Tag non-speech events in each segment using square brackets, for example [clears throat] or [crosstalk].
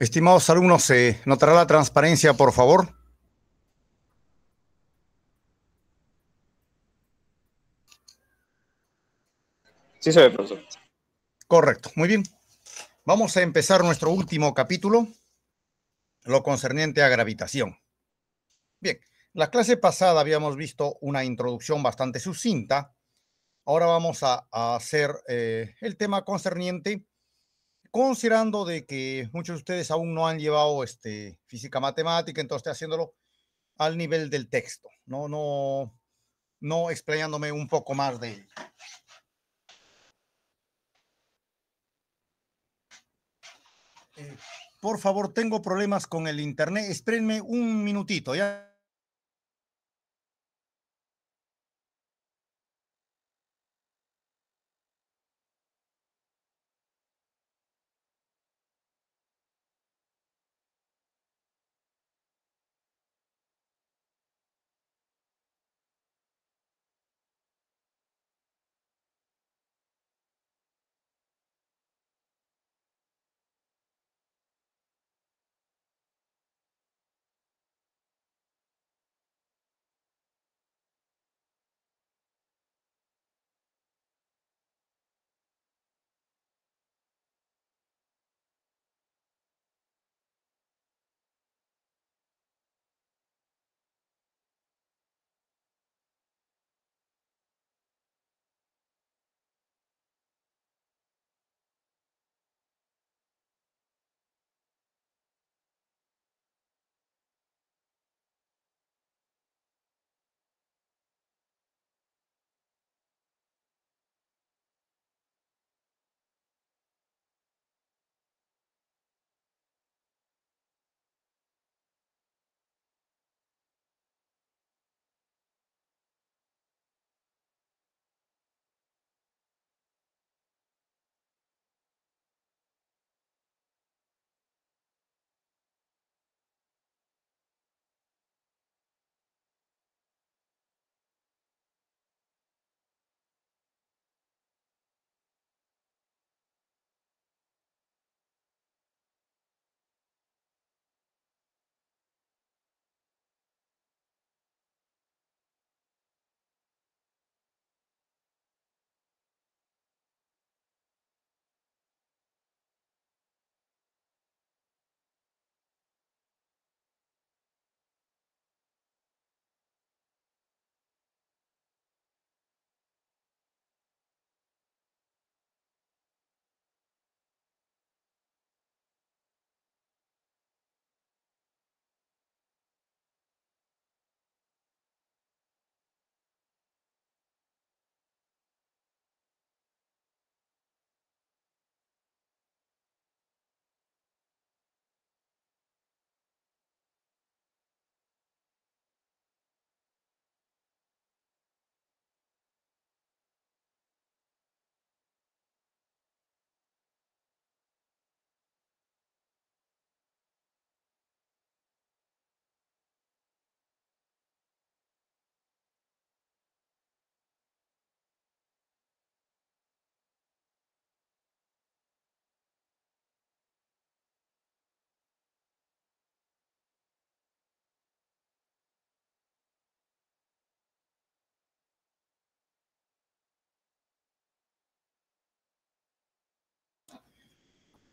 Estimados alumnos, ¿se notará la transparencia, por favor? Sí se ve, profesor. Correcto, muy bien. Vamos a empezar nuestro último capítulo, lo concerniente a gravitación. Bien, la clase pasada habíamos visto una introducción bastante sucinta. Ahora vamos a, hacer eh, el tema concerniente considerando de que muchos de ustedes aún no han llevado este, física matemática, entonces estoy haciéndolo al nivel del texto, no, no, no explayándome un poco más de él. Eh, por favor, tengo problemas con el internet. Espérenme un minutito, ¿ya?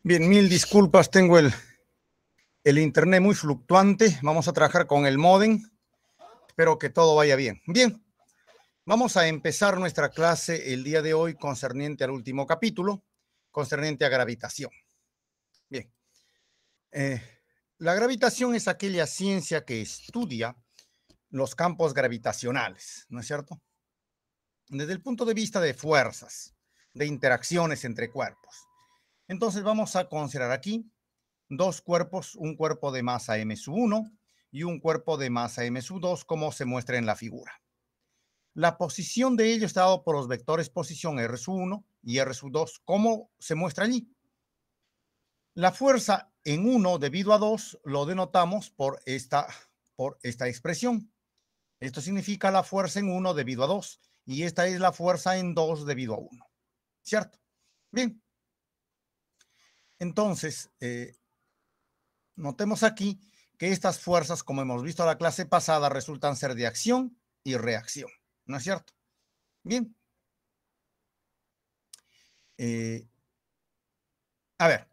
Bien, mil disculpas, tengo el, internet muy fluctuante. Vamos a trabajar con el modem. Espero que todo vaya bien. Bien, vamos a empezar nuestra clase el día de hoy concerniente al último capítulo, concerniente a gravitación. Bien, eh, la gravitación es aquella ciencia que estudia los campos gravitacionales, ¿no es cierto? Desde el punto de vista de fuerzas, de interacciones entre cuerpos. Entonces vamos a considerar aquí dos cuerpos, un cuerpo de masa M 1 y un cuerpo de masa M sub 2 como se muestra en la figura. La posición de ellos está dado por los vectores posición R sub 1 y R sub 2 como se muestra allí. La fuerza en 1 debido a 2 lo denotamos por esta, por esta expresión. Esto significa la fuerza en 1 debido a 2 y esta es la fuerza en 2 debido a 1. ¿Cierto? Bien, entonces, eh, notemos aquí que estas fuerzas, como hemos visto en la clase pasada, resultan ser de acción y reacción, ¿no es cierto? Bien. Eh, a ver,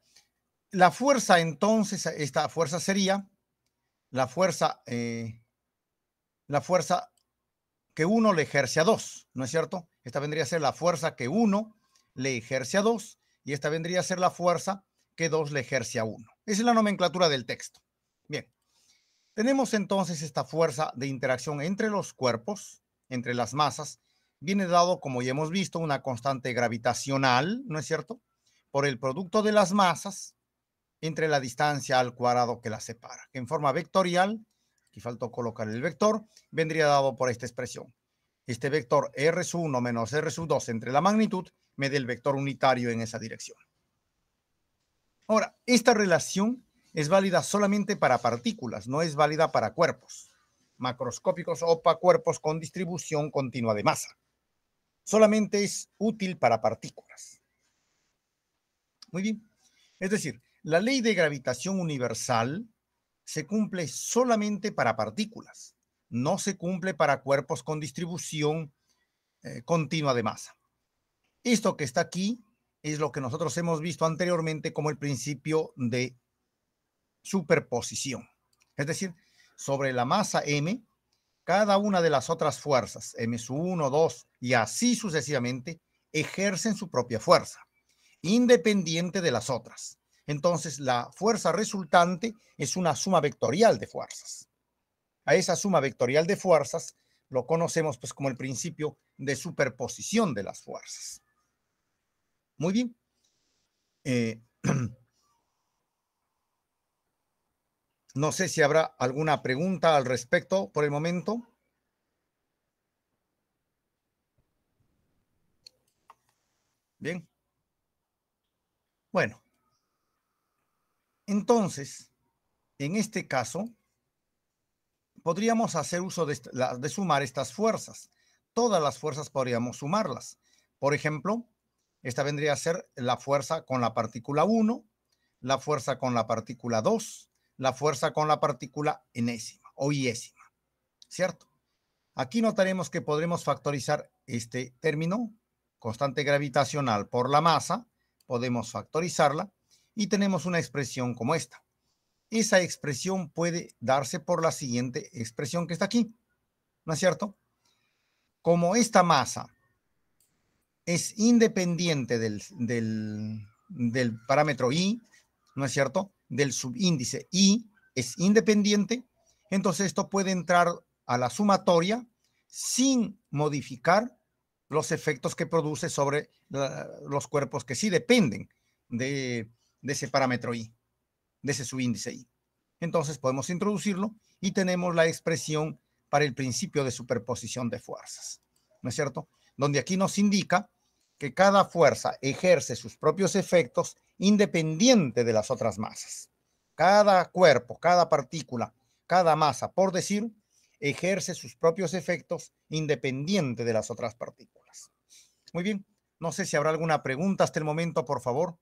la fuerza entonces, esta fuerza sería la fuerza, eh, la fuerza que uno le ejerce a dos, ¿no es cierto? Esta vendría a ser la fuerza que uno le ejerce a dos y esta vendría a ser la fuerza que dos le ejerce a uno. Esa es la nomenclatura del texto. Bien, tenemos entonces esta fuerza de interacción entre los cuerpos, entre las masas, viene dado, como ya hemos visto, una constante gravitacional, ¿no es cierto? Por el producto de las masas entre la distancia al cuadrado que las separa, en forma vectorial, aquí faltó colocar el vector, vendría dado por esta expresión. Este vector R1 menos R2 entre la magnitud me el vector unitario en esa dirección. Ahora, esta relación es válida solamente para partículas, no es válida para cuerpos macroscópicos o para cuerpos con distribución continua de masa. Solamente es útil para partículas. Muy bien. Es decir, la ley de gravitación universal se cumple solamente para partículas, no se cumple para cuerpos con distribución eh, continua de masa. Esto que está aquí es lo que nosotros hemos visto anteriormente como el principio de superposición. Es decir, sobre la masa M, cada una de las otras fuerzas, M1, 2 y así sucesivamente, ejercen su propia fuerza, independiente de las otras. Entonces, la fuerza resultante es una suma vectorial de fuerzas. A esa suma vectorial de fuerzas lo conocemos pues como el principio de superposición de las fuerzas. Muy bien. Eh, [clears throat] no sé si habrá alguna pregunta al respecto por el momento. Bien. Bueno. Entonces, en este caso, podríamos hacer uso de, sumar estas fuerzas. Todas las fuerzas podríamos sumarlas. Por ejemplo, esta vendría a ser la fuerza con la partícula 1, la fuerza con la partícula 2, la fuerza con la partícula enésima o iésima, ¿cierto? Aquí notaremos que podremos factorizar este término, constante gravitacional por la masa, podemos factorizarla y tenemos una expresión como esta. Esa expresión puede darse por la siguiente expresión que está aquí, ¿no es cierto? Como esta masa es independiente del, parámetro I, ¿no es cierto? Del subíndice I es independiente, entonces esto puede entrar a la sumatoria sin modificar los efectos que produce sobre los cuerpos que sí dependen de, de ese parámetro I, de ese subíndice I. Entonces podemos introducirlo y tenemos la expresión para el principio de superposición de fuerzas, ¿no es cierto? Donde aquí nos indica que cada fuerza ejerce sus propios efectos independiente de las otras masas. Cada cuerpo, cada partícula, cada masa, por decir, ejerce sus propios efectos independiente de las otras partículas. Muy bien, no sé si habrá alguna pregunta hasta el momento, por favor.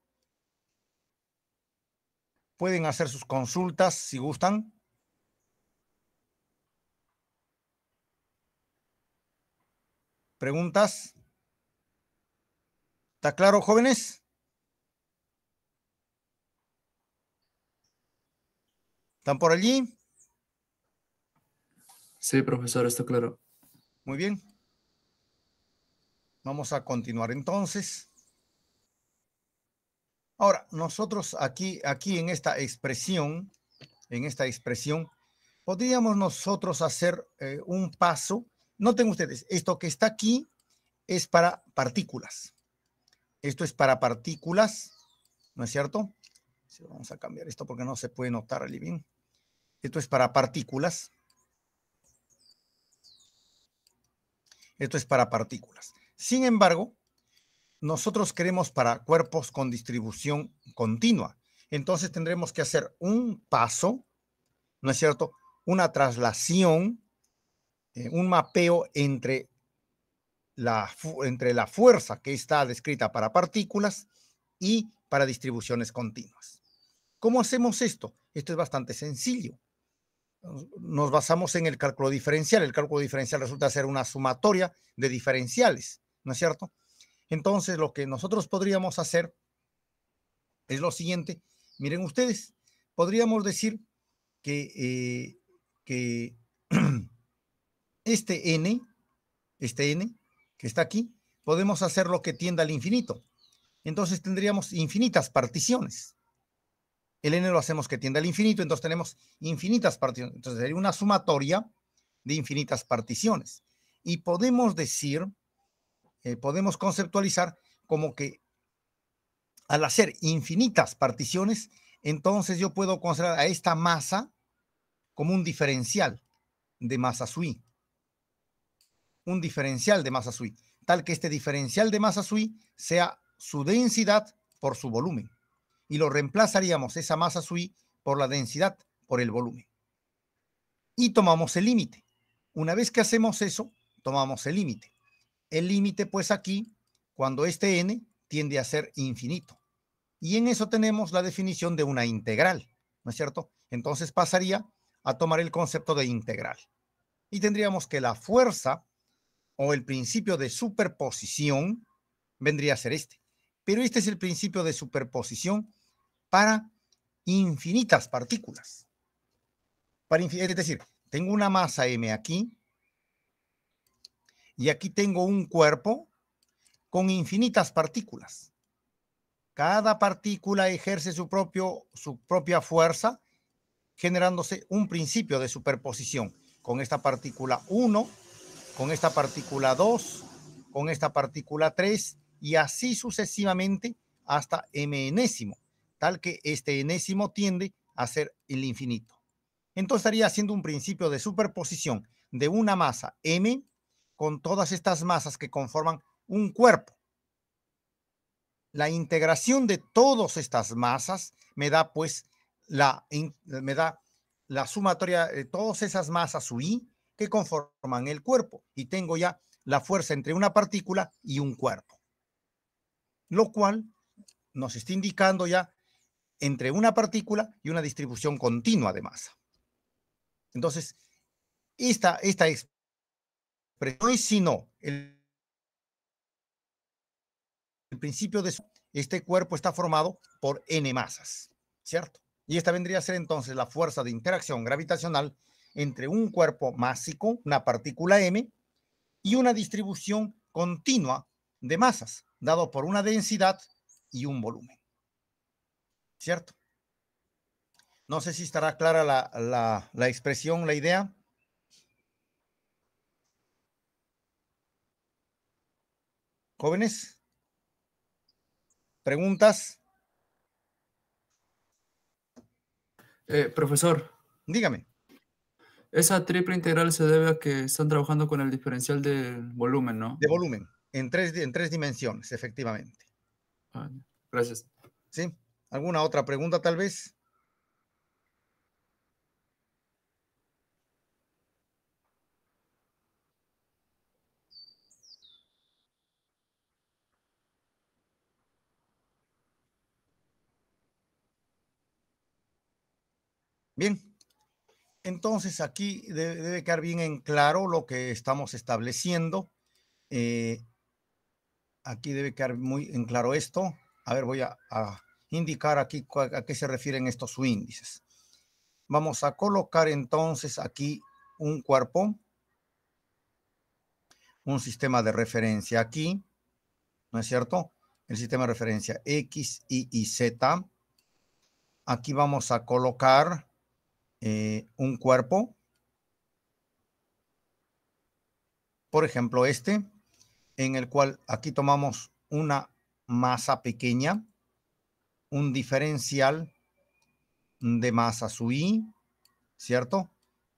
Pueden hacer sus consultas si gustan. ¿Preguntas? ¿Está claro, jóvenes? ¿Están por allí? Sí, profesor, está claro. Muy bien. Vamos a continuar entonces. Ahora, nosotros aquí, aquí en esta expresión, en esta expresión, podríamos nosotros hacer eh, un paso. Noten ustedes, esto que está aquí es para partículas. Esto es para partículas, ¿no es cierto? Vamos a cambiar esto porque no se puede notar el bien. Esto es para partículas. Esto es para partículas. Sin embargo, nosotros queremos para cuerpos con distribución continua. Entonces tendremos que hacer un paso, ¿no es cierto? Una traslación, eh, un mapeo entre entre la fuerza que está descrita para partículas y para distribuciones continuas. ¿Cómo hacemos esto? Esto es bastante sencillo. Nos basamos en el cálculo diferencial. El cálculo diferencial resulta ser una sumatoria de diferenciales, ¿no es cierto? Entonces, lo que nosotros podríamos hacer es lo siguiente. Miren ustedes, podríamos decir que eh, [clears throat] este n, este n, que está aquí, podemos hacer lo que tienda al infinito. Entonces tendríamos infinitas particiones. El n lo hacemos que tienda al infinito, entonces tenemos infinitas particiones. Entonces sería una sumatoria de infinitas particiones. Y podemos decir, eh, podemos conceptualizar como que al hacer infinitas particiones, entonces yo puedo considerar a esta masa como un diferencial de masa sui un diferencial de masa SUI, tal que este diferencial de masa SUI sea su densidad por su volumen. Y lo reemplazaríamos esa masa SUI por la densidad, por el volumen. Y tomamos el límite. Una vez que hacemos eso, tomamos el límite. El límite, pues aquí, cuando este n tiende a ser infinito. Y en eso tenemos la definición de una integral, ¿no es cierto? Entonces pasaría a tomar el concepto de integral. Y tendríamos que la fuerza o el principio de superposición vendría a ser este. Pero este es el principio de superposición para infinitas partículas. Para es decir, tengo una masa m aquí y aquí tengo un cuerpo con infinitas partículas. Cada partícula ejerce su, propio, su propia fuerza generándose un principio de superposición con esta partícula 1 con esta partícula 2, con esta partícula 3 y así sucesivamente hasta m enésimo, tal que este enésimo tiende a ser el infinito. Entonces estaría haciendo un principio de superposición de una masa m con todas estas masas que conforman un cuerpo. La integración de todas estas masas me da pues la, me da la sumatoria de todas esas masas i que conforman el cuerpo y tengo ya la fuerza entre una partícula y un cuerpo. Lo cual nos está indicando ya entre una partícula y una distribución continua de masa. Entonces, esta, esta expresión es sino el, el principio de este cuerpo está formado por n masas, ¿cierto? Y esta vendría a ser entonces la fuerza de interacción gravitacional entre un cuerpo másico, una partícula m, y una distribución continua de masas, dado por una densidad y un volumen. ¿Cierto? No sé si estará clara la, expresión, la idea. Jóvenes, preguntas. Eh, profesor. Dígame. Esa triple integral se debe a que están trabajando con el diferencial de volumen, ¿no? De volumen, en tres, en dimensiones, efectivamente. Ah, gracias. ¿Sí? ¿Alguna otra pregunta tal vez? Bien, entonces aquí debe, quedar bien en claro lo que estamos estableciendo. Eh, aquí debe quedar muy en claro esto. A ver, voy a, indicar aquí a qué se refieren estos índices. Vamos a colocar entonces aquí un cuerpo, un sistema de referencia aquí, ¿no es cierto? El sistema de referencia X, Y y Z. Aquí vamos a colocar eh, un cuerpo, por ejemplo este, en el cual aquí tomamos una masa pequeña, un diferencial de masa su i, ¿cierto?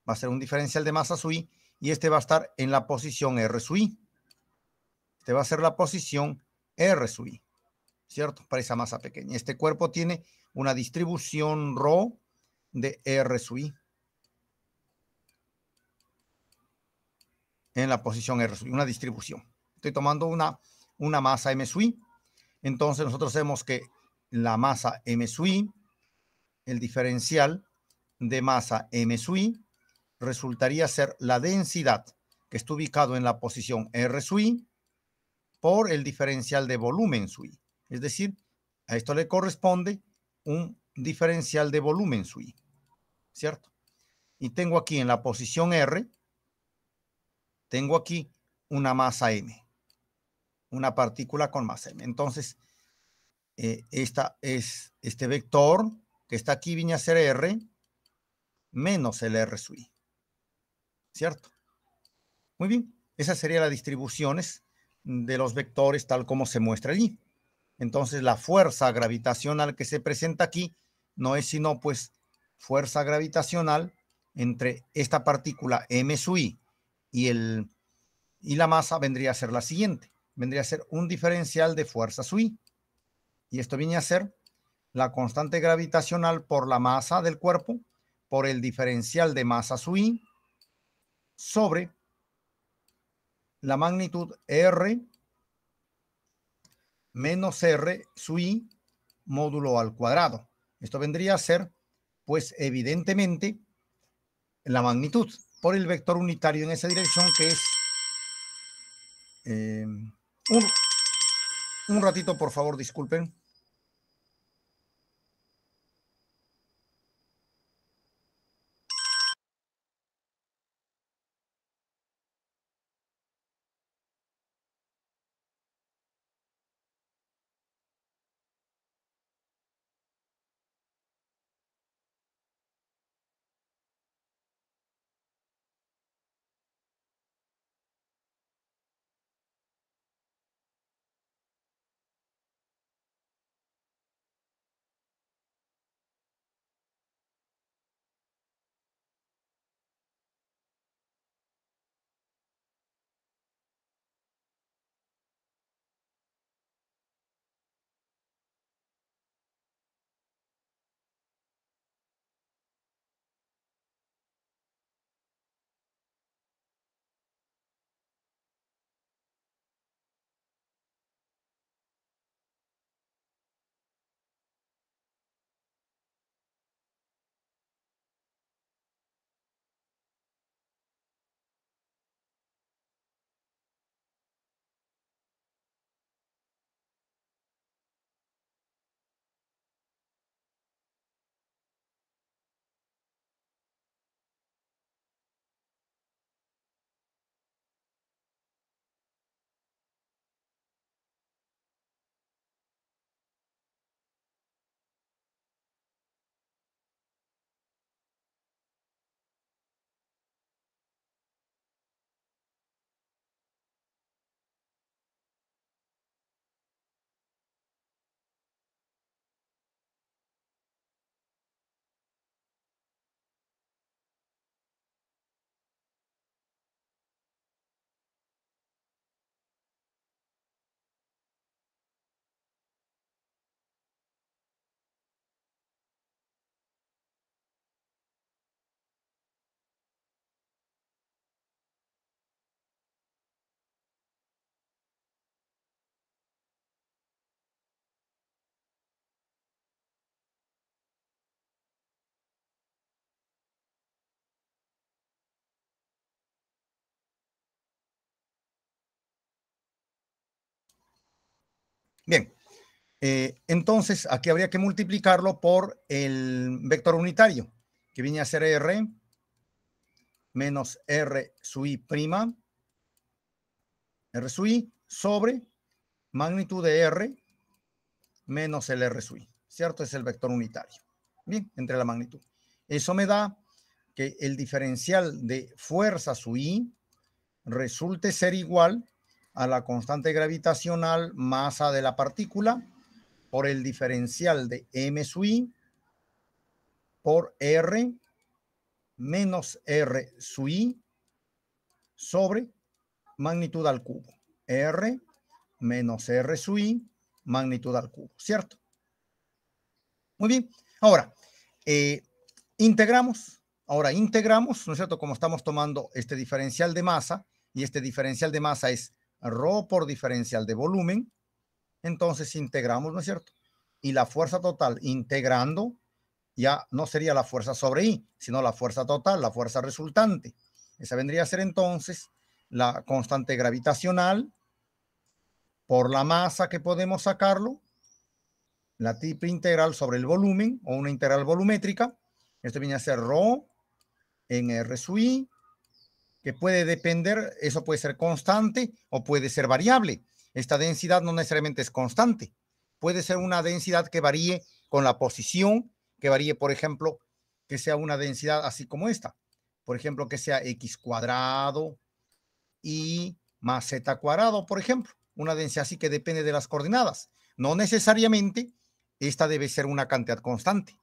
Va a ser un diferencial de masa su i y este va a estar en la posición r su i. Este va a ser la posición r su i, ¿cierto? Para esa masa pequeña. Este cuerpo tiene una distribución Rho de R sub I. En la posición R I, una distribución. Estoy tomando una, una masa M sub I. Entonces nosotros vemos que la masa M sub I, el diferencial de masa M sub I, resultaría ser la densidad que está ubicado en la posición R sub I por el diferencial de volumen sui I. Es decir, a esto le corresponde un diferencial de volumen sui. ¿cierto? Y tengo aquí en la posición R, tengo aquí una masa M, una partícula con masa M. Entonces, eh, esta es este vector que está aquí, viene a ser R, menos el R sub I, ¿cierto? Muy bien, esa sería las distribuciones de los vectores tal como se muestra allí. Entonces, la fuerza gravitacional que se presenta aquí no es sino pues fuerza gravitacional entre esta partícula m sub i y, el, y la masa vendría a ser la siguiente. Vendría a ser un diferencial de fuerza sub i. Y esto viene a ser la constante gravitacional por la masa del cuerpo por el diferencial de masa sub i sobre la magnitud R menos R sub i módulo al cuadrado. Esto vendría a ser pues evidentemente la magnitud por el vector unitario en esa dirección que es... Eh, un ratito, por favor, disculpen. Bien, eh, entonces aquí habría que multiplicarlo por el vector unitario, que viene a ser R menos R sub I prima, R sub I sobre magnitud de R menos el R sub I, ¿cierto? Es el vector unitario. Bien, entre la magnitud. Eso me da que el diferencial de fuerza sub I resulte ser igual a la constante gravitacional masa de la partícula por el diferencial de m sub i por r menos r sub i sobre magnitud al cubo. r menos r sub i magnitud al cubo, ¿cierto? Muy bien. Ahora, eh, integramos. Ahora, integramos, ¿no es cierto? Como estamos tomando este diferencial de masa, y este diferencial de masa es Rho por diferencial de volumen. Entonces integramos, ¿no es cierto? Y la fuerza total integrando ya no sería la fuerza sobre I, sino la fuerza total, la fuerza resultante. Esa vendría a ser entonces la constante gravitacional por la masa que podemos sacarlo, la tipo integral sobre el volumen o una integral volumétrica. Esto viene a ser rho en R sub I que puede depender, eso puede ser constante o puede ser variable. Esta densidad no necesariamente es constante, puede ser una densidad que varíe con la posición, que varíe, por ejemplo, que sea una densidad así como esta. Por ejemplo, que sea x cuadrado y más z cuadrado, por ejemplo. Una densidad así que depende de las coordenadas. No necesariamente esta debe ser una cantidad constante.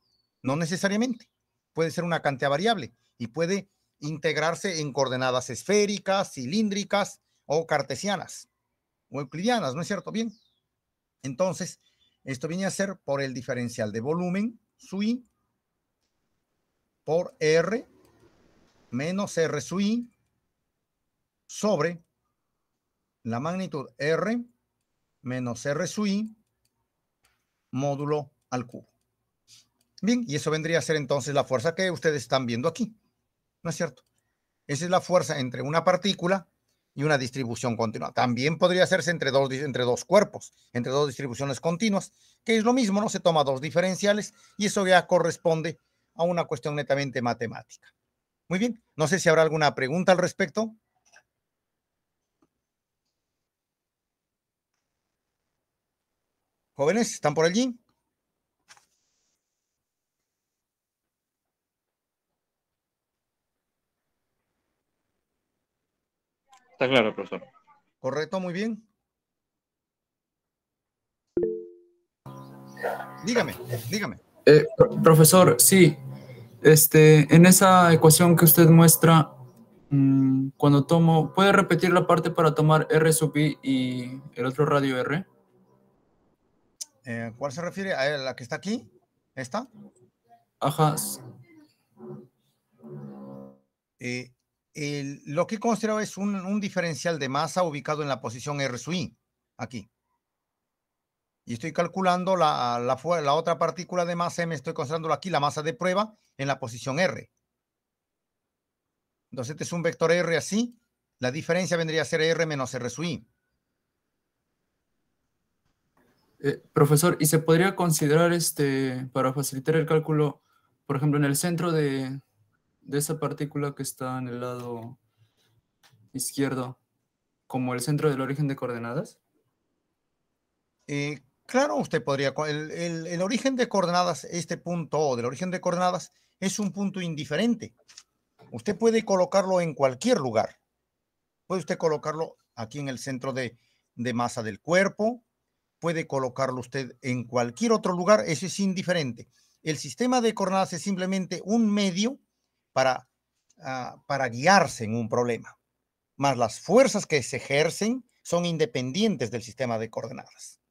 No necesariamente. Puede ser una cantidad variable y puede integrarse en coordenadas esféricas, cilíndricas o cartesianas o euclidianas, ¿no es cierto? Bien. Entonces, esto viene a ser por el diferencial de volumen, i por R menos R i sobre la magnitud R menos R i módulo al cubo. Bien, y eso vendría a ser entonces la fuerza que ustedes están viendo aquí. No es cierto. Esa es la fuerza entre una partícula y una distribución continua. También podría hacerse entre dos, entre dos cuerpos, entre dos distribuciones continuas, que es lo mismo, ¿no? Se toma dos diferenciales y eso ya corresponde a una cuestión netamente matemática. Muy bien, no sé si habrá alguna pregunta al respecto. Jóvenes, ¿están por allí? Está claro, profesor. Correcto, muy bien. Dígame, dígame. Eh, profesor, sí. Este, en esa ecuación que usted muestra, mm, cuando tomo, ¿puede repetir la parte para tomar R sub I y el otro radio R? Eh, ¿Cuál se refiere? ¿A la que está aquí? ¿Esta? Ajá. Y. Eh, lo que considero es un, diferencial de masa ubicado en la posición R sub I, aquí. Y estoy calculando la, la, otra partícula de masa M, estoy considerando aquí la masa de prueba en la posición R. Entonces este es un vector R así, la diferencia vendría a ser R menos R sub I. profesor, ¿y se podría considerar este, para facilitar el cálculo, por ejemplo, en el centro de, de esa partícula que está en el lado izquierdo como el centro del origen de coordenadas? Eh, claro, usted podría. El, origen de coordenadas, este punto O del origen de coordenadas, es un punto indiferente. Usted puede colocarlo en cualquier lugar. Puede usted colocarlo aquí en el centro de, de masa del cuerpo, puede colocarlo usted en cualquier otro lugar, eso es indiferente. El sistema de coordenadas es simplemente un medio Ah, para, guiarse en un problema, más las fuerzas que se ejercen son independientes del sistema de coordenadas.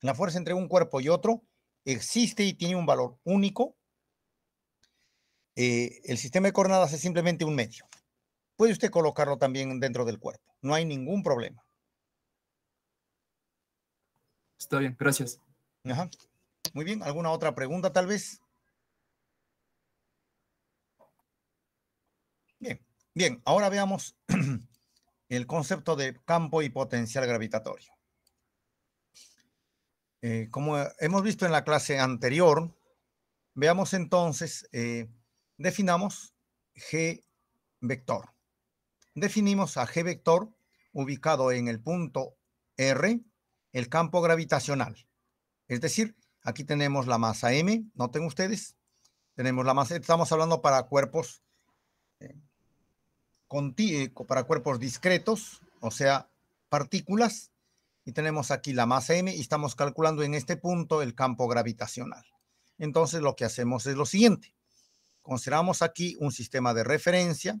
La fuerza entre un cuerpo y otro existe y tiene un valor único. Eh, el sistema de coordenadas es simplemente un medio. Puede usted colocarlo también dentro del cuerpo. No hay ningún problema. Está bien, gracias. Muy bien, ¿alguna otra pregunta tal vez? Bien, bien, ahora veamos [clears throat] el concepto de campo y potencial gravitatorio. Eh, como hemos visto en la clase anterior, veamos entonces, eh, definamos G vector. Definimos a G vector ubicado en el punto R, el campo gravitacional. Es decir, aquí tenemos la masa M, noten ustedes, tenemos la masa, estamos hablando para cuerpos eh, eh, para cuerpos discretos, o sea, partículas, y tenemos aquí la masa m y estamos calculando en este punto el campo gravitacional. Entonces lo que hacemos es lo siguiente. Consideramos aquí un sistema de referencia.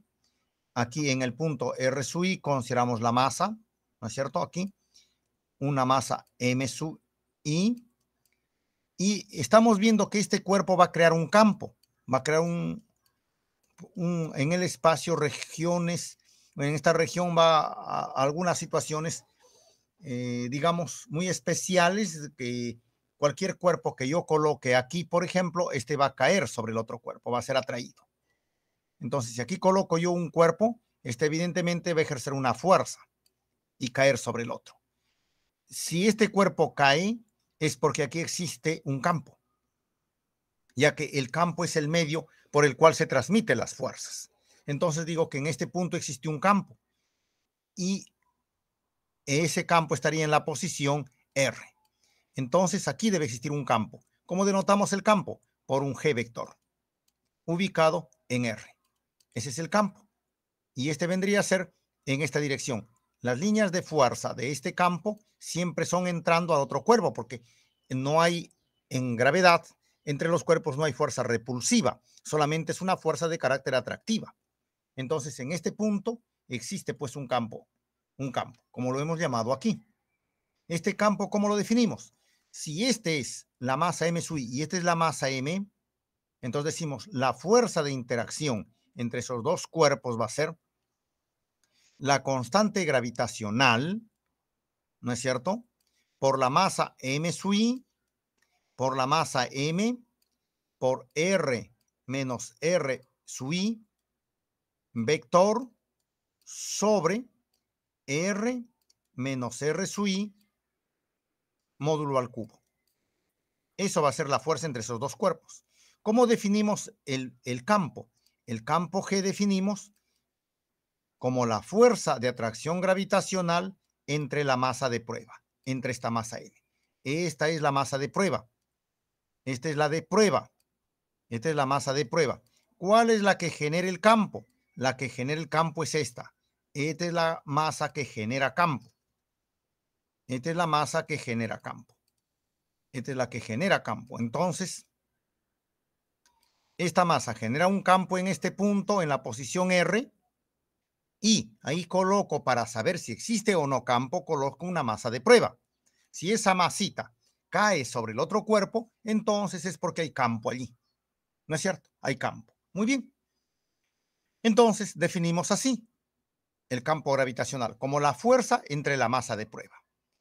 Aquí en el punto R sub I consideramos la masa, ¿no es cierto? Aquí una masa M sub I. Y estamos viendo que este cuerpo va a crear un campo, va a crear un, en el espacio regiones, en esta región va a, algunas situaciones, eh, digamos, muy especiales que cualquier cuerpo que yo coloque aquí, por ejemplo, este va a caer sobre el otro cuerpo, va a ser atraído. Entonces, si aquí coloco yo un cuerpo, este evidentemente va a ejercer una fuerza y caer sobre el otro. Si este cuerpo cae, es porque aquí existe un campo, ya que el campo es el medio por el cual se transmiten las fuerzas. Entonces digo que en este punto existe un campo y ese campo estaría en la posición R. Entonces aquí debe existir un campo. ¿Cómo denotamos el campo? Por un G vector ubicado en R. Ese es el campo. Y este vendría a ser en esta dirección. Las líneas de fuerza de este campo siempre son entrando a otro cuerpo porque no hay en gravedad entre los cuerpos no hay fuerza repulsiva solamente es una fuerza de carácter atractiva. Entonces, en este punto existe pues un campo, un campo, como lo hemos llamado aquí. Este campo, ¿cómo lo definimos? Si este es la masa M sub y esta es la masa M, entonces decimos la fuerza de interacción entre esos dos cuerpos va a ser la constante gravitacional, ¿no es cierto? Por la masa M sub por la masa M, por R menos R su I vector sobre R menos R su I módulo al cubo. Eso va a ser la fuerza entre esos dos cuerpos. ¿Cómo definimos el, el campo? El campo G definimos como la fuerza de atracción gravitacional entre la masa de prueba, entre esta masa N. Esta es la masa de prueba. Esta es la de prueba. Esta es la masa de prueba. ¿Cuál es la que genera el campo? La que genera el campo es esta. Esta es la masa que genera campo. Esta es la masa que genera campo. Esta es la que genera campo. Entonces, esta masa genera un campo en este punto, en la posición R, y ahí coloco para saber si existe o no campo, coloco una masa de prueba. Si esa masita cae sobre el otro cuerpo, entonces es porque hay campo allí. ¿No es cierto? Hay campo. Muy bien. Entonces, definimos así el campo gravitacional como la fuerza entre la masa de prueba.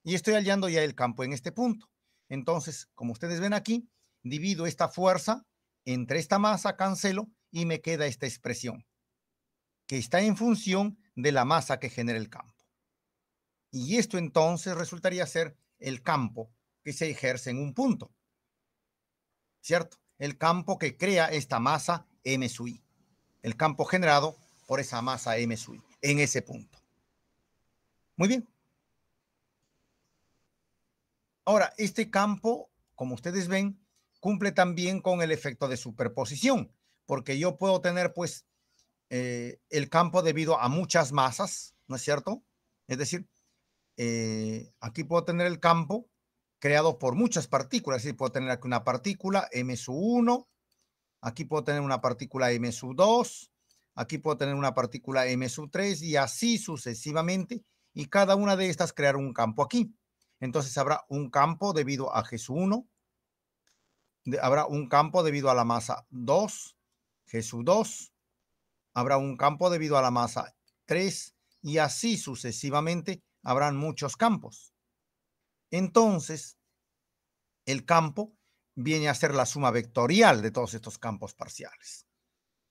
Y estoy hallando ya el campo en este punto. Entonces, como ustedes ven aquí, divido esta fuerza entre esta masa, cancelo y me queda esta expresión, que está en función de la masa que genera el campo. Y esto entonces resultaría ser el campo que se ejerce en un punto. ¿Cierto? el campo que crea esta masa M sub I, el campo generado por esa masa M I en ese punto. Muy bien. Ahora, este campo, como ustedes ven, cumple también con el efecto de superposición, porque yo puedo tener pues eh, el campo debido a muchas masas, ¿no es cierto? Es decir, eh, aquí puedo tener el campo creado por muchas partículas. Es puedo tener aquí una partícula M 1, aquí puedo tener una partícula M sub 2, aquí puedo tener una partícula M sub 3 y así sucesivamente. Y cada una de estas crear un campo aquí. Entonces habrá un campo debido a G 1, habrá un campo debido a la masa 2, G 2, habrá un campo debido a la masa 3 y así sucesivamente habrán muchos campos. Entonces, el campo viene a ser la suma vectorial de todos estos campos parciales.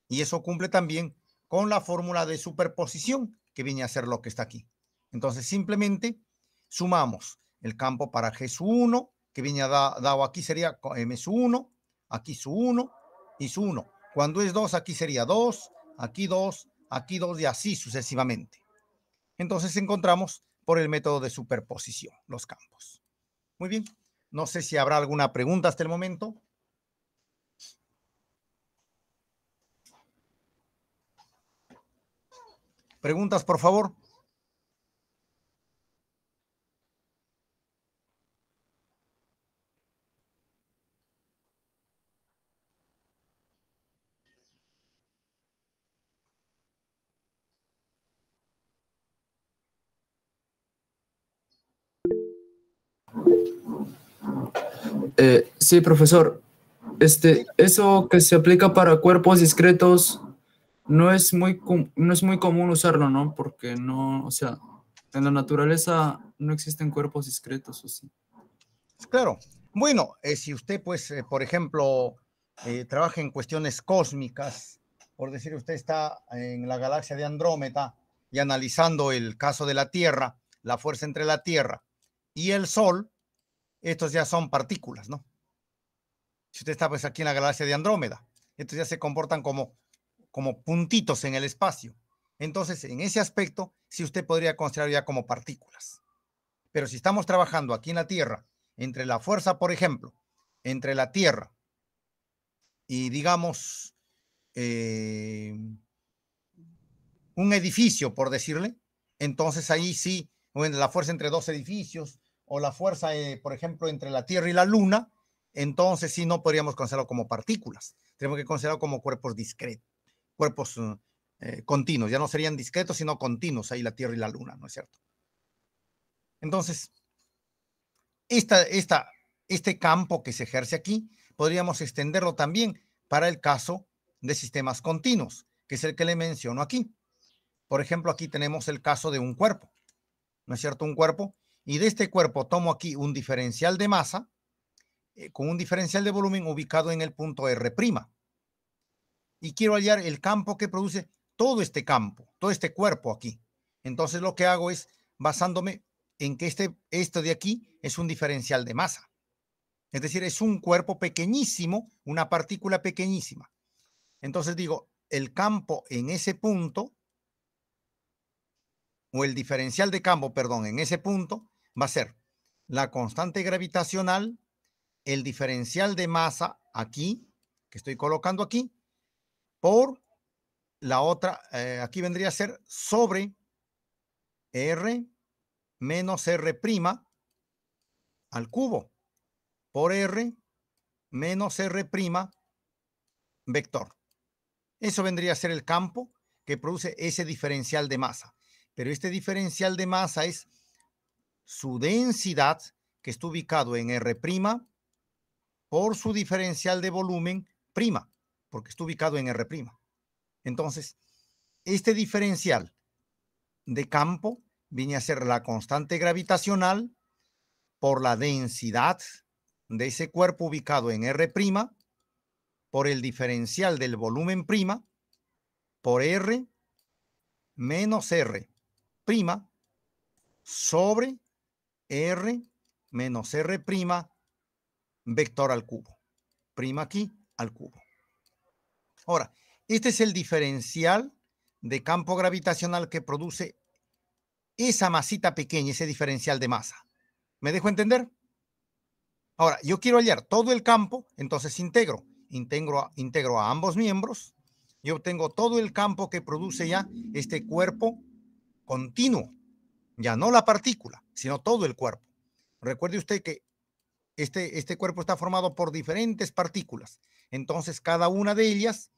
Y eso cumple también con la fórmula de superposición, que viene a ser lo que está aquí. Entonces, simplemente sumamos el campo para G 1, que viene dado aquí sería eh, M 1, aquí su 1 y su 1. Cuando es 2, aquí sería 2, aquí 2, aquí 2 y así sucesivamente. Entonces encontramos por el método de superposición, los campos. Muy bien, no sé si habrá alguna pregunta hasta el momento. Preguntas, por favor. Eh, sí, profesor. Este, eso que se aplica para cuerpos discretos no es muy no es muy común usarlo, ¿no? Porque no, o sea, en la naturaleza no existen cuerpos discretos, pues Claro. Bueno, eh, si usted, pues, eh, por ejemplo, trabaja en cuestiones cósmicas, por decir, usted está en la galaxia de Andrómeda y analizando el caso de la Tierra, la fuerza entre la Tierra y el Sol, estos ya son partículas, ¿no? Si usted está pues aquí en la galaxia de Andrómeda, estos ya se comportan como, como puntitos en el espacio. Entonces, en ese aspecto, sí usted podría considerar ya como partículas. Pero si estamos trabajando aquí en la Tierra, entre la fuerza, por ejemplo, entre la Tierra y, digamos, eh, un edificio, por decirle, entonces ahí sí, bueno, la fuerza entre dos edificios, o la fuerza, eh, por ejemplo, entre la Tierra y la Luna, entonces sí no podríamos considerarlo como partículas. Tenemos que considerarlo como cuerpos discretos, cuerpos eh, continuos. Ya no serían discretos, sino continuos, ahí la Tierra y la Luna, ¿no es cierto? Entonces, esta, este campo que se ejerce aquí, podríamos extenderlo también para el caso de sistemas continuos, que es el que le menciono aquí. Por ejemplo, aquí tenemos el caso de un cuerpo, ¿no es cierto? Un cuerpo y de este cuerpo tomo aquí un diferencial de masa eh, con un diferencial de volumen ubicado en el punto R'. Y quiero hallar el campo que produce todo este campo, todo este cuerpo aquí. Entonces lo que hago es basándome en que este, esto de aquí es un diferencial de masa. Es decir, es un cuerpo pequeñísimo, una partícula pequeñísima. Entonces digo, el campo en ese punto, o el diferencial de campo, perdón, en ese punto, va a ser la constante gravitacional, el diferencial de masa aquí, que estoy colocando aquí, por la otra, eh, aquí vendría a ser sobre R menos R' al cubo por R menos R' vector. Eso vendría a ser el campo que produce ese diferencial de masa. Pero este diferencial de masa es su densidad, que está ubicado en R', por su diferencial de volumen prima, porque está ubicado en R'. Entonces, este diferencial de campo viene a ser la constante gravitacional por la densidad de ese cuerpo ubicado en R', por el diferencial del volumen prima, por R menos R prima sobre R menos R' vector al cubo. Prima aquí al cubo. Ahora, este es el diferencial de campo gravitacional que produce esa masita pequeña, ese diferencial de masa. ¿Me dejo entender? Ahora, yo quiero hallar todo el campo, entonces integro. Integro a, a ambos miembros y obtengo todo el campo que produce ya este cuerpo continuo ya no la partícula, sino todo el cuerpo. Recuerde usted que este, este cuerpo está formado por diferentes partículas, entonces cada una de ellas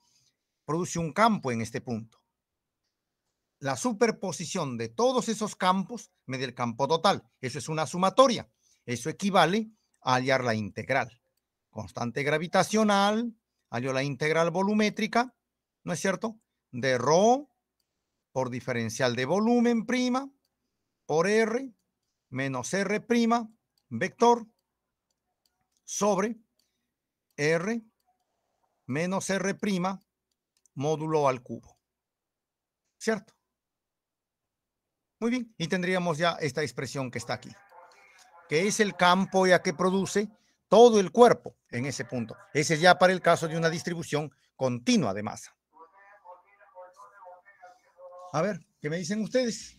produce un campo en este punto. La superposición de todos esos campos me da el campo total. Eso es una sumatoria. Eso equivale a hallar la integral. Constante gravitacional, hallo la integral volumétrica, ¿no es cierto? De rho por diferencial de volumen prima por R menos R' vector sobre R menos R' módulo al cubo. ¿Cierto? Muy bien, y tendríamos ya esta expresión que está aquí, que es el campo ya que produce todo el cuerpo en ese punto. Ese es ya para el caso de una distribución continua de masa. A ver, ¿qué me dicen ustedes?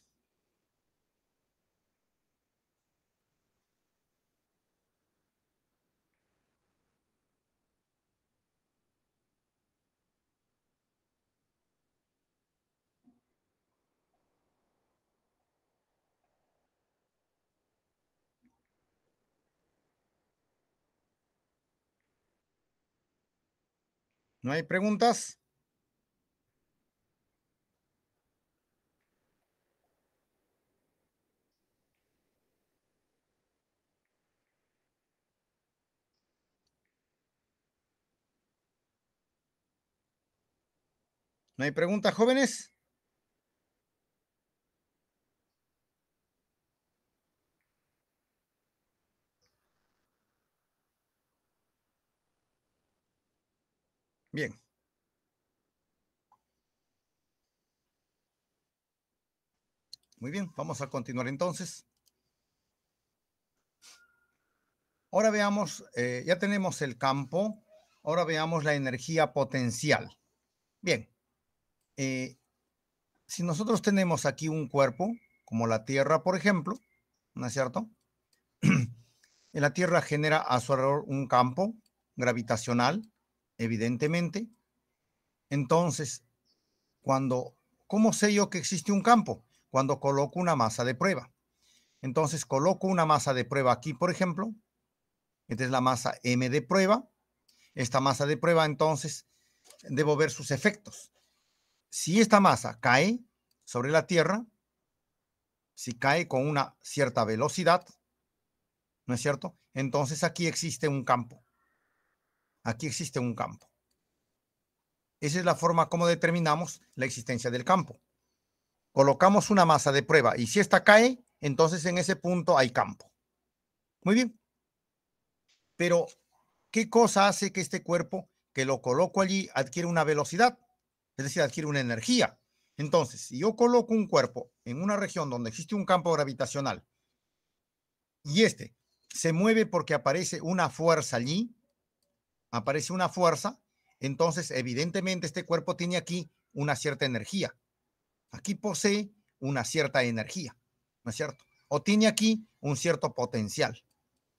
¿No hay preguntas? ¿No hay preguntas, jóvenes? Bien. Muy bien, vamos a continuar entonces. Ahora veamos, eh, ya tenemos el campo, ahora veamos la energía potencial. Bien, eh, si nosotros tenemos aquí un cuerpo, como la Tierra, por ejemplo, ¿no es cierto? [clears throat] la Tierra genera a su alrededor un campo gravitacional evidentemente. Entonces, cuando, ¿cómo sé yo que existe un campo? Cuando coloco una masa de prueba. Entonces, coloco una masa de prueba aquí, por ejemplo. Esta es la masa M de prueba. Esta masa de prueba, entonces, debo ver sus efectos. Si esta masa cae sobre la Tierra, si cae con una cierta velocidad, ¿no es cierto? Entonces aquí existe un campo. Aquí existe un campo. Esa es la forma como determinamos la existencia del campo. Colocamos una masa de prueba y si esta cae, entonces en ese punto hay campo. Muy bien. Pero, ¿qué cosa hace que este cuerpo que lo coloco allí adquiere una velocidad? Es decir, adquiere una energía. Entonces, si yo coloco un cuerpo en una región donde existe un campo gravitacional y este se mueve porque aparece una fuerza allí, aparece una fuerza, entonces evidentemente este cuerpo tiene aquí una cierta energía. Aquí posee una cierta energía, ¿no es cierto? O tiene aquí un cierto potencial,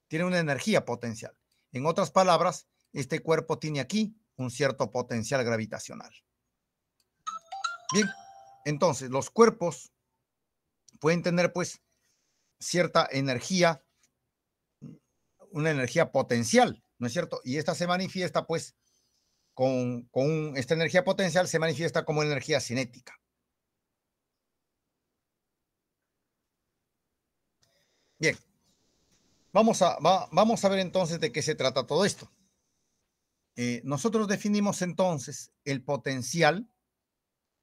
tiene una energía potencial. En otras palabras, este cuerpo tiene aquí un cierto potencial gravitacional. Bien, entonces los cuerpos pueden tener pues cierta energía, una energía potencial, ¿no es cierto? Y esta se manifiesta, pues, con, esta energía potencial, se manifiesta como energía cinética. Bien, vamos a, vamos a ver entonces de qué se trata todo esto. Eh, nosotros definimos entonces el potencial,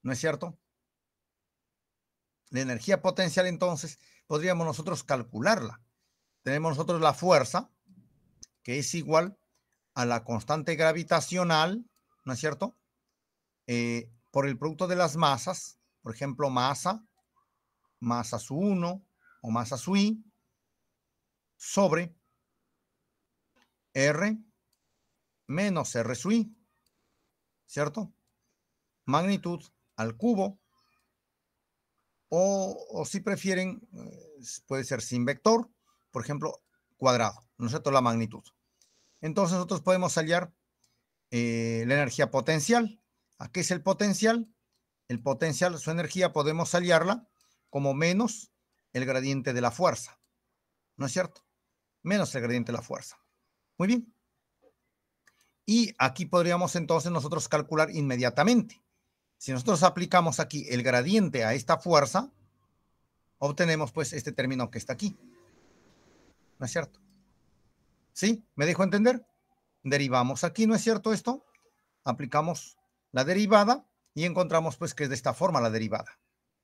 ¿no es cierto? La energía potencial entonces podríamos nosotros calcularla. Tenemos nosotros la fuerza, que es igual a la constante gravitacional, ¿no es cierto? Eh, por el producto de las masas, por ejemplo, masa, masa su 1 o masa su i, sobre R menos R su i, ¿cierto? Magnitud al cubo, o, o si prefieren, eh, puede ser sin vector, por ejemplo, cuadrado, ¿no es cierto? La magnitud entonces nosotros podemos hallar eh, la energía potencial. ¿A qué es el potencial? El potencial, su energía, podemos hallarla como menos el gradiente de la fuerza. ¿No es cierto? Menos el gradiente de la fuerza. Muy bien. Y aquí podríamos entonces nosotros calcular inmediatamente. Si nosotros aplicamos aquí el gradiente a esta fuerza, obtenemos pues este término que está aquí. ¿No es cierto? ¿Sí? ¿Me dejo entender? Derivamos aquí, ¿no es cierto esto? Aplicamos la derivada y encontramos pues que es de esta forma la derivada,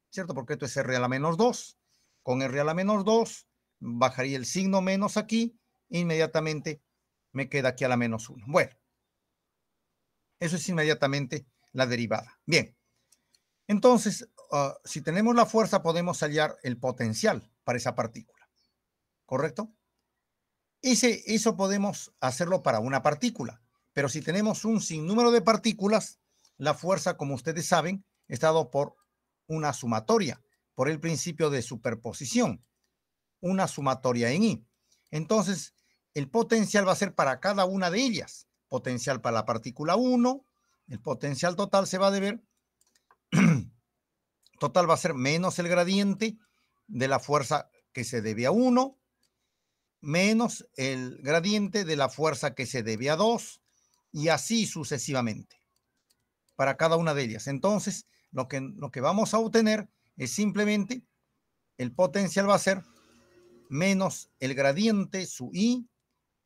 ¿cierto? Porque esto es R a la menos 2. Con R a la menos 2 bajaría el signo menos aquí, inmediatamente me queda aquí a la menos 1. Bueno, eso es inmediatamente la derivada. Bien, entonces, ah, si tenemos la fuerza podemos hallar el potencial para esa partícula, ¿correcto? eso podemos hacerlo para una partícula, pero si tenemos un sinnúmero de partículas, la fuerza, como ustedes saben, está dado por una sumatoria, por el principio de superposición, una sumatoria en I. Entonces, el potencial va a ser para cada una de ellas. Potencial para la partícula 1, el potencial total se va a deber, [clears throat] total va a ser menos el gradiente de la fuerza que se debe a 1, menos el gradiente de la fuerza que se debe a 2 y así sucesivamente para cada una de ellas. Entonces, lo que, lo que vamos a obtener es simplemente el potencial va a ser menos el gradiente, su i,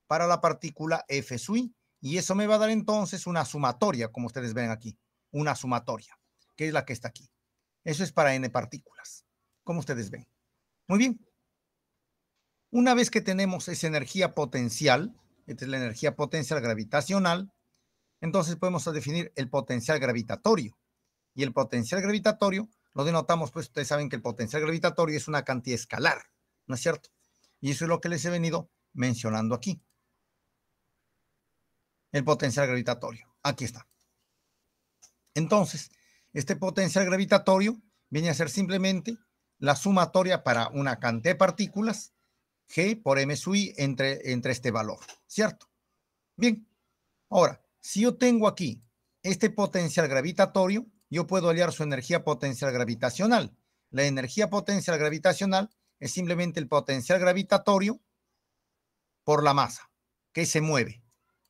para la partícula f su i, y eso me va a dar entonces una sumatoria, como ustedes ven aquí, una sumatoria, que es la que está aquí. Eso es para n partículas, como ustedes ven. Muy bien, una vez que tenemos esa energía potencial, esta es la energía potencial gravitacional, entonces podemos definir el potencial gravitatorio. Y el potencial gravitatorio lo denotamos, pues ustedes saben que el potencial gravitatorio es una cantidad escalar, ¿no es cierto? Y eso es lo que les he venido mencionando aquí. El potencial gravitatorio. Aquí está. Entonces, este potencial gravitatorio viene a ser simplemente la sumatoria para una cantidad de partículas G por M sub I entre, entre este valor, ¿cierto? Bien, ahora, si yo tengo aquí este potencial gravitatorio, yo puedo aliar su energía potencial gravitacional. La energía potencial gravitacional es simplemente el potencial gravitatorio por la masa que se mueve,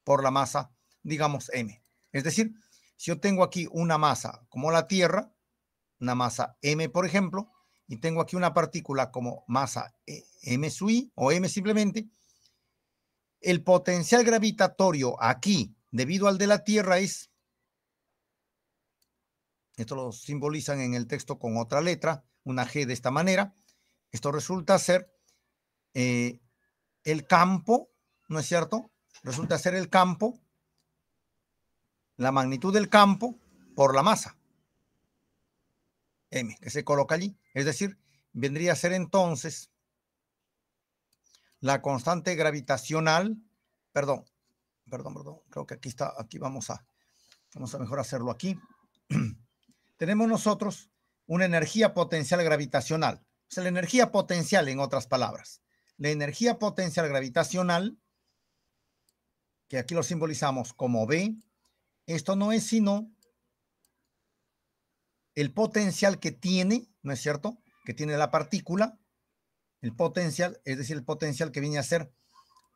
por la masa, digamos, M. Es decir, si yo tengo aquí una masa como la Tierra, una masa M, por ejemplo, y tengo aquí una partícula como masa e, M sub I o M simplemente, el potencial gravitatorio aquí, debido al de la Tierra, es, esto lo simbolizan en el texto con otra letra, una G de esta manera, esto resulta ser eh, el campo, ¿no es cierto? Resulta ser el campo, la magnitud del campo por la masa. M, que se coloca allí. Es decir, vendría a ser entonces la constante gravitacional, perdón, perdón, perdón, creo que aquí está, aquí vamos a, vamos a mejor hacerlo aquí. [clears throat] Tenemos nosotros una energía potencial gravitacional, o sea, la energía potencial en otras palabras. La energía potencial gravitacional, que aquí lo simbolizamos como B, esto no es sino el potencial que tiene, ¿no es cierto? Que tiene la partícula, el potencial, es decir, el potencial que viene a ser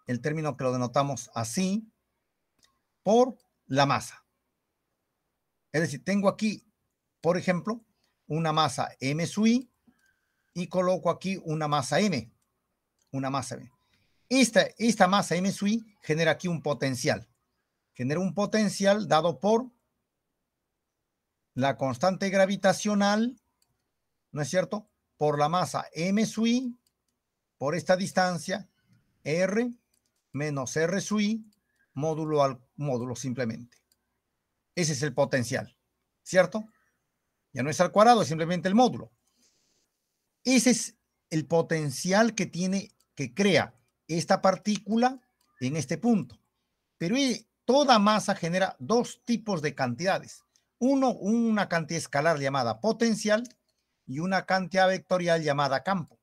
el término que lo denotamos así, por la masa. Es decir, tengo aquí, por ejemplo, una masa M sub I y coloco aquí una masa M, una masa M. Esta, masa M sub I genera aquí un potencial, genera un potencial dado por la constante gravitacional, ¿no es cierto? Por la masa m sub i, por esta distancia, r menos r sub i, módulo al módulo simplemente. Ese es el potencial, ¿cierto? Ya no es al cuadrado, es simplemente el módulo. Ese es el potencial que tiene, que crea esta partícula en este punto. Pero eh, toda masa genera dos tipos de cantidades uno, una cantidad escalar llamada potencial y una cantidad vectorial llamada campo.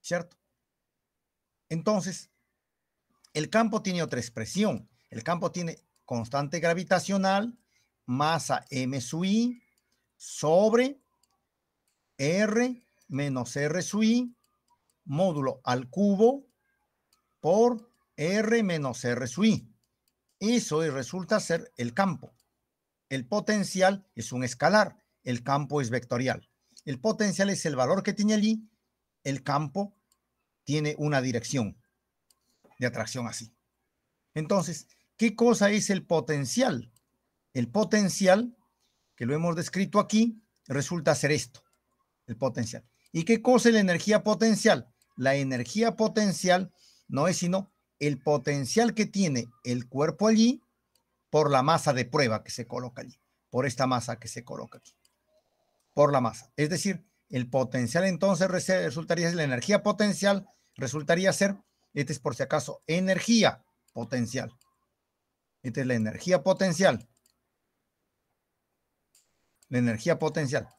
¿Cierto? Entonces, el campo tiene otra expresión. El campo tiene constante gravitacional, masa m sub i sobre r menos r sub i módulo al cubo por r menos r sub i. Eso resulta ser el campo. El potencial es un escalar, el campo es vectorial. El potencial es el valor que tiene allí. el campo tiene una dirección de atracción así. Entonces, ¿qué cosa es el potencial? El potencial, que lo hemos descrito aquí, resulta ser esto, el potencial. ¿Y qué cosa es la energía potencial? La energía potencial no es sino el potencial que tiene el cuerpo allí por la masa de prueba que se coloca allí, por esta masa que se coloca aquí, por la masa. Es decir, el potencial entonces resultaría, ser la energía potencial resultaría ser, este es por si acaso, energía potencial. Esta es la energía potencial. La energía potencial.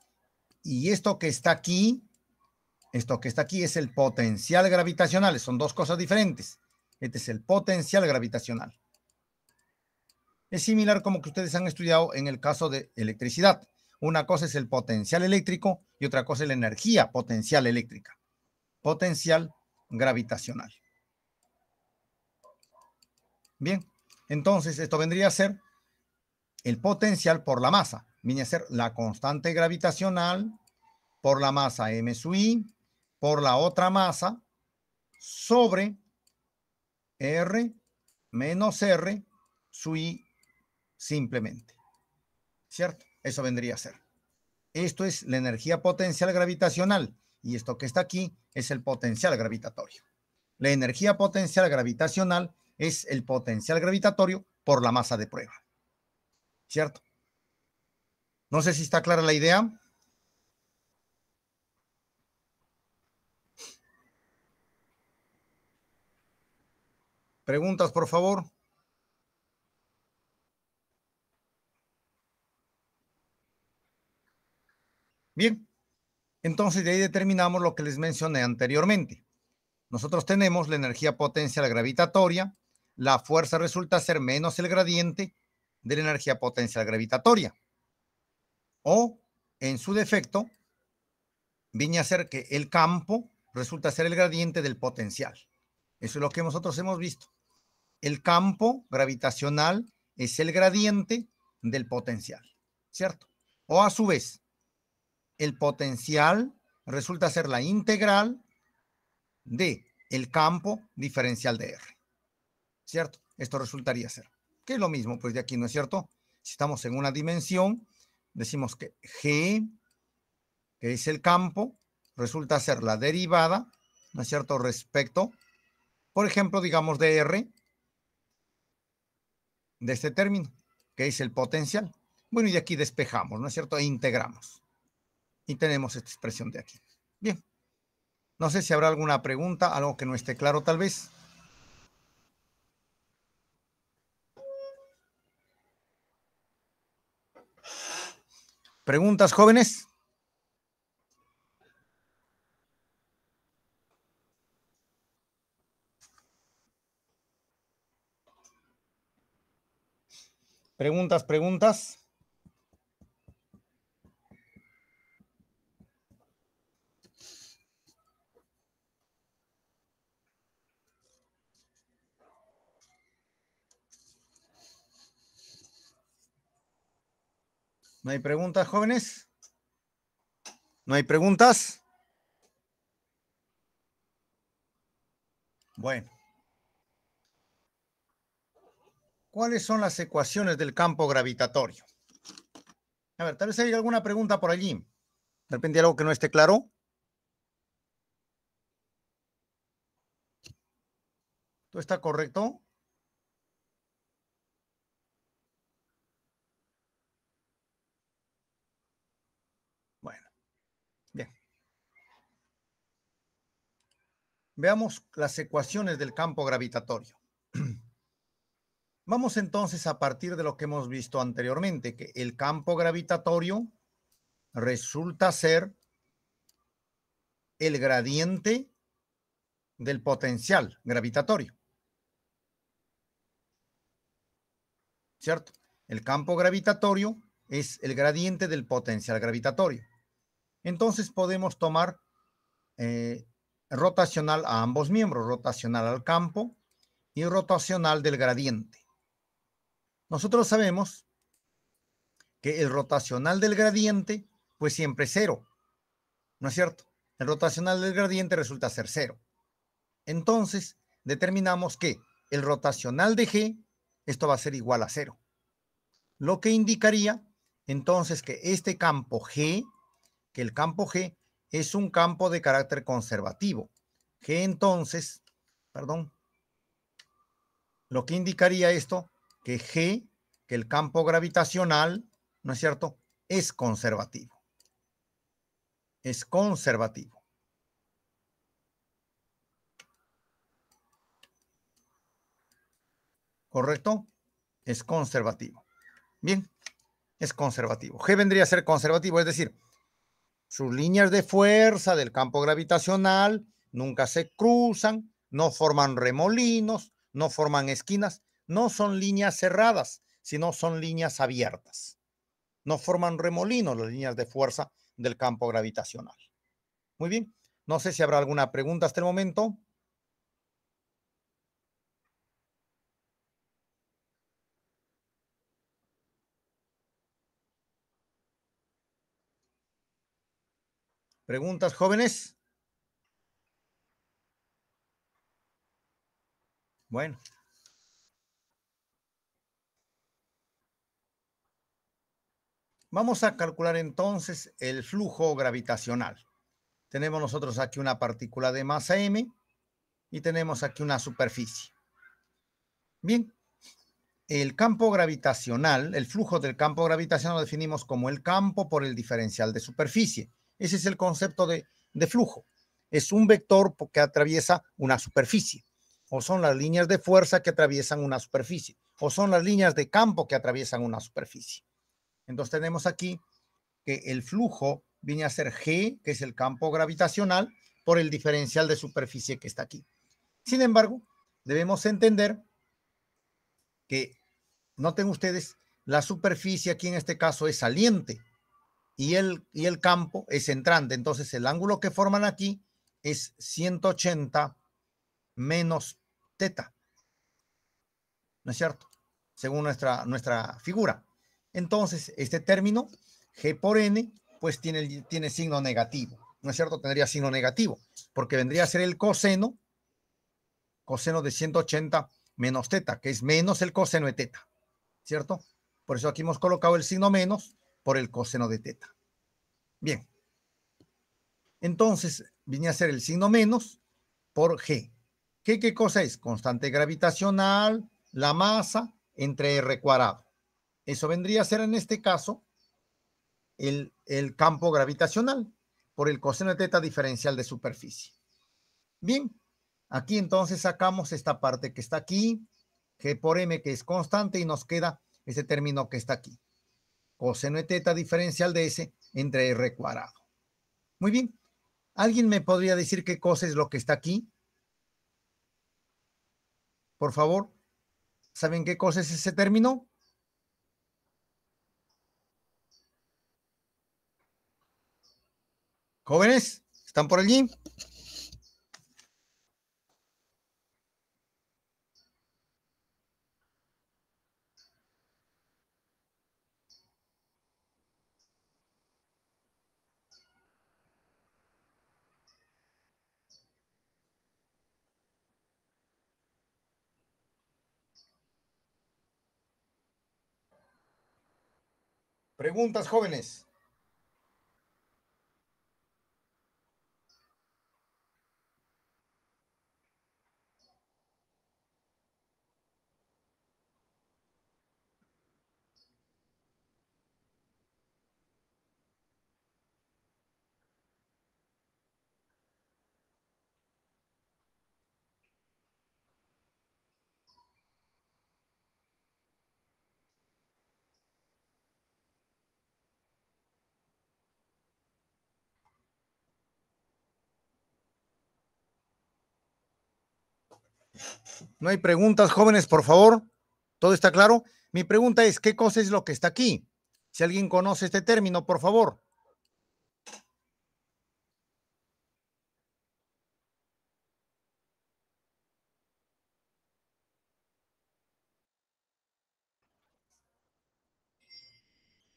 Y esto que está aquí, esto que está aquí es el potencial gravitacional. Son dos cosas diferentes. Este es el potencial gravitacional es similar como que ustedes han estudiado en el caso de electricidad. Una cosa es el potencial eléctrico y otra cosa es la energía potencial eléctrica, potencial gravitacional. Bien, entonces esto vendría a ser el potencial por la masa, viene a ser la constante gravitacional por la masa m sub i por la otra masa sobre r menos r sub i simplemente. ¿Cierto? Eso vendría a ser. Esto es la energía potencial gravitacional y esto que está aquí es el potencial gravitatorio. La energía potencial gravitacional es el potencial gravitatorio por la masa de prueba. ¿Cierto? No sé si está clara la idea. Preguntas, por favor. Bien, entonces de ahí determinamos lo que les mencioné anteriormente. Nosotros tenemos la energía potencial gravitatoria, la fuerza resulta ser menos el gradiente de la energía potencial gravitatoria. O, en su defecto, viene a ser que el campo resulta ser el gradiente del potencial. Eso es lo que nosotros hemos visto. El campo gravitacional es el gradiente del potencial, ¿cierto? O a su vez, el potencial resulta ser la integral de el campo diferencial de R. ¿Cierto? Esto resultaría ser. Que es lo mismo, pues de aquí, ¿no es cierto? Si estamos en una dimensión, decimos que G, que es el campo, resulta ser la derivada, ¿no es cierto?, respecto, por ejemplo, digamos de R, de este término, que es el potencial. Bueno, y de aquí despejamos, ¿no es cierto?, e integramos y tenemos esta expresión de aquí. Bien. No sé si habrá alguna pregunta, algo que no esté claro tal vez. ¿Preguntas, jóvenes? ¿Preguntas, preguntas? ¿No hay preguntas, jóvenes? ¿No hay preguntas? Bueno. ¿Cuáles son las ecuaciones del campo gravitatorio? A ver, tal vez hay alguna pregunta por allí. De repente algo que no esté claro. ¿Todo está correcto? Veamos las ecuaciones del campo gravitatorio. [clears throat] Vamos entonces a partir de lo que hemos visto anteriormente, que el campo gravitatorio resulta ser el gradiente del potencial gravitatorio. ¿Cierto? El campo gravitatorio es el gradiente del potencial gravitatorio. Entonces podemos tomar eh, rotacional a ambos miembros, rotacional al campo y rotacional del gradiente. Nosotros sabemos que el rotacional del gradiente, pues siempre es cero, ¿no es cierto? El rotacional del gradiente resulta ser cero. Entonces, determinamos que el rotacional de G, esto va a ser igual a cero. Lo que indicaría entonces que este campo G, que el campo G es un campo de carácter conservativo, que entonces, perdón, lo que indicaría esto, que G, que el campo gravitacional, ¿no es cierto?, es conservativo. Es conservativo. ¿Correcto? Es conservativo. Bien, es conservativo. G vendría a ser conservativo, es decir, sus líneas de fuerza del campo gravitacional nunca se cruzan, no forman remolinos, no forman esquinas, no son líneas cerradas, sino son líneas abiertas. No forman remolinos las líneas de fuerza del campo gravitacional. Muy bien, no sé si habrá alguna pregunta hasta el momento. ¿Preguntas, jóvenes? Bueno. Vamos a calcular entonces el flujo gravitacional. Tenemos nosotros aquí una partícula de masa m y tenemos aquí una superficie. Bien, el campo gravitacional, el flujo del campo gravitacional lo definimos como el campo por el diferencial de superficie. Ese es el concepto de, flujo. Es un vector que atraviesa una superficie, o son las líneas de fuerza que atraviesan una superficie, o son las líneas de campo que atraviesan una superficie. Entonces tenemos aquí que el flujo viene a ser G, que es el campo gravitacional, por el diferencial de superficie que está aquí. Sin embargo, debemos entender que, noten ustedes, la superficie aquí en este caso es saliente, y el, y el campo es entrante. Entonces el ángulo que forman aquí es 180 menos teta. ¿No es cierto? Según nuestra, nuestra figura. Entonces, este término, g por n, pues tiene, tiene signo negativo. ¿No es cierto? Tendría signo negativo, porque vendría a ser el coseno, coseno de 180 menos teta, que es menos el coseno de teta. ¿Cierto? Por eso aquí hemos colocado el signo menos por el coseno de teta. Bien. Entonces, venía a ser el signo menos por G. ¿Qué, qué cosa es? Constante gravitacional, la masa entre R cuadrado. Eso vendría a ser en este caso el, el campo gravitacional por el coseno de teta diferencial de superficie. Bien, aquí entonces sacamos esta parte que está aquí, G por M que es constante y nos queda ese término que está aquí coseno de teta diferencial de S entre R cuadrado. Muy bien. ¿Alguien me podría decir qué cosa es lo que está aquí? Por favor. ¿Saben qué cosa es ese término? Jóvenes, ¿están por allí? preguntas, jóvenes. No hay preguntas, jóvenes, por favor. ¿Todo está claro? Mi pregunta es, ¿qué cosa es lo que está aquí? Si alguien conoce este término, por favor.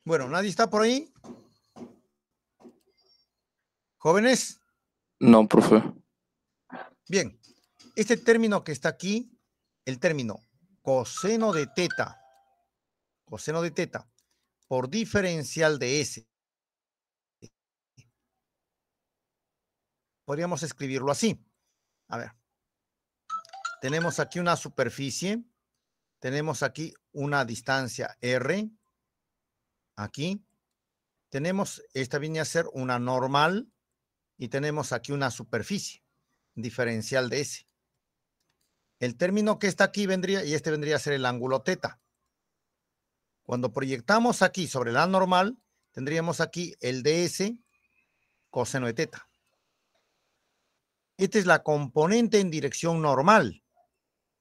Bueno, ¿nadie está por ahí? ¿Jóvenes? No, profe. Bien, este término que está aquí, el término coseno de teta, coseno de teta, por diferencial de S. Podríamos escribirlo así. A ver. Tenemos aquí una superficie. Tenemos aquí una distancia R. Aquí. Tenemos, esta viene a ser una normal. Y tenemos aquí una superficie diferencial de S. El término que está aquí vendría, y este vendría a ser el ángulo teta. Cuando proyectamos aquí sobre la normal, tendríamos aquí el ds coseno de teta. Esta es la componente en dirección normal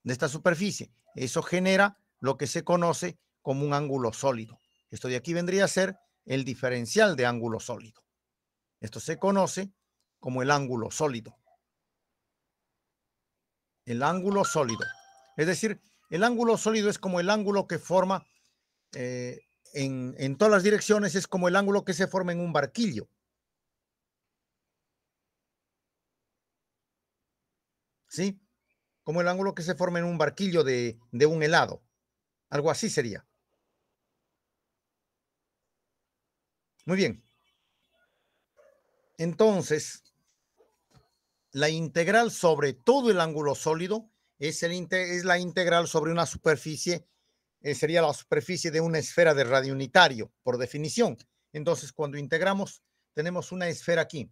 de esta superficie. Eso genera lo que se conoce como un ángulo sólido. Esto de aquí vendría a ser el diferencial de ángulo sólido. Esto se conoce como el ángulo sólido el ángulo sólido. Es decir, el ángulo sólido es como el ángulo que forma eh, en, en todas las direcciones, es como el ángulo que se forma en un barquillo. ¿Sí? Como el ángulo que se forma en un barquillo de, de un helado. Algo así sería. Muy bien. Entonces, la integral sobre todo el ángulo sólido es, es la integral sobre una superficie, eh, sería la superficie de una esfera de radio unitario, por definición. Entonces, cuando integramos, tenemos una esfera aquí.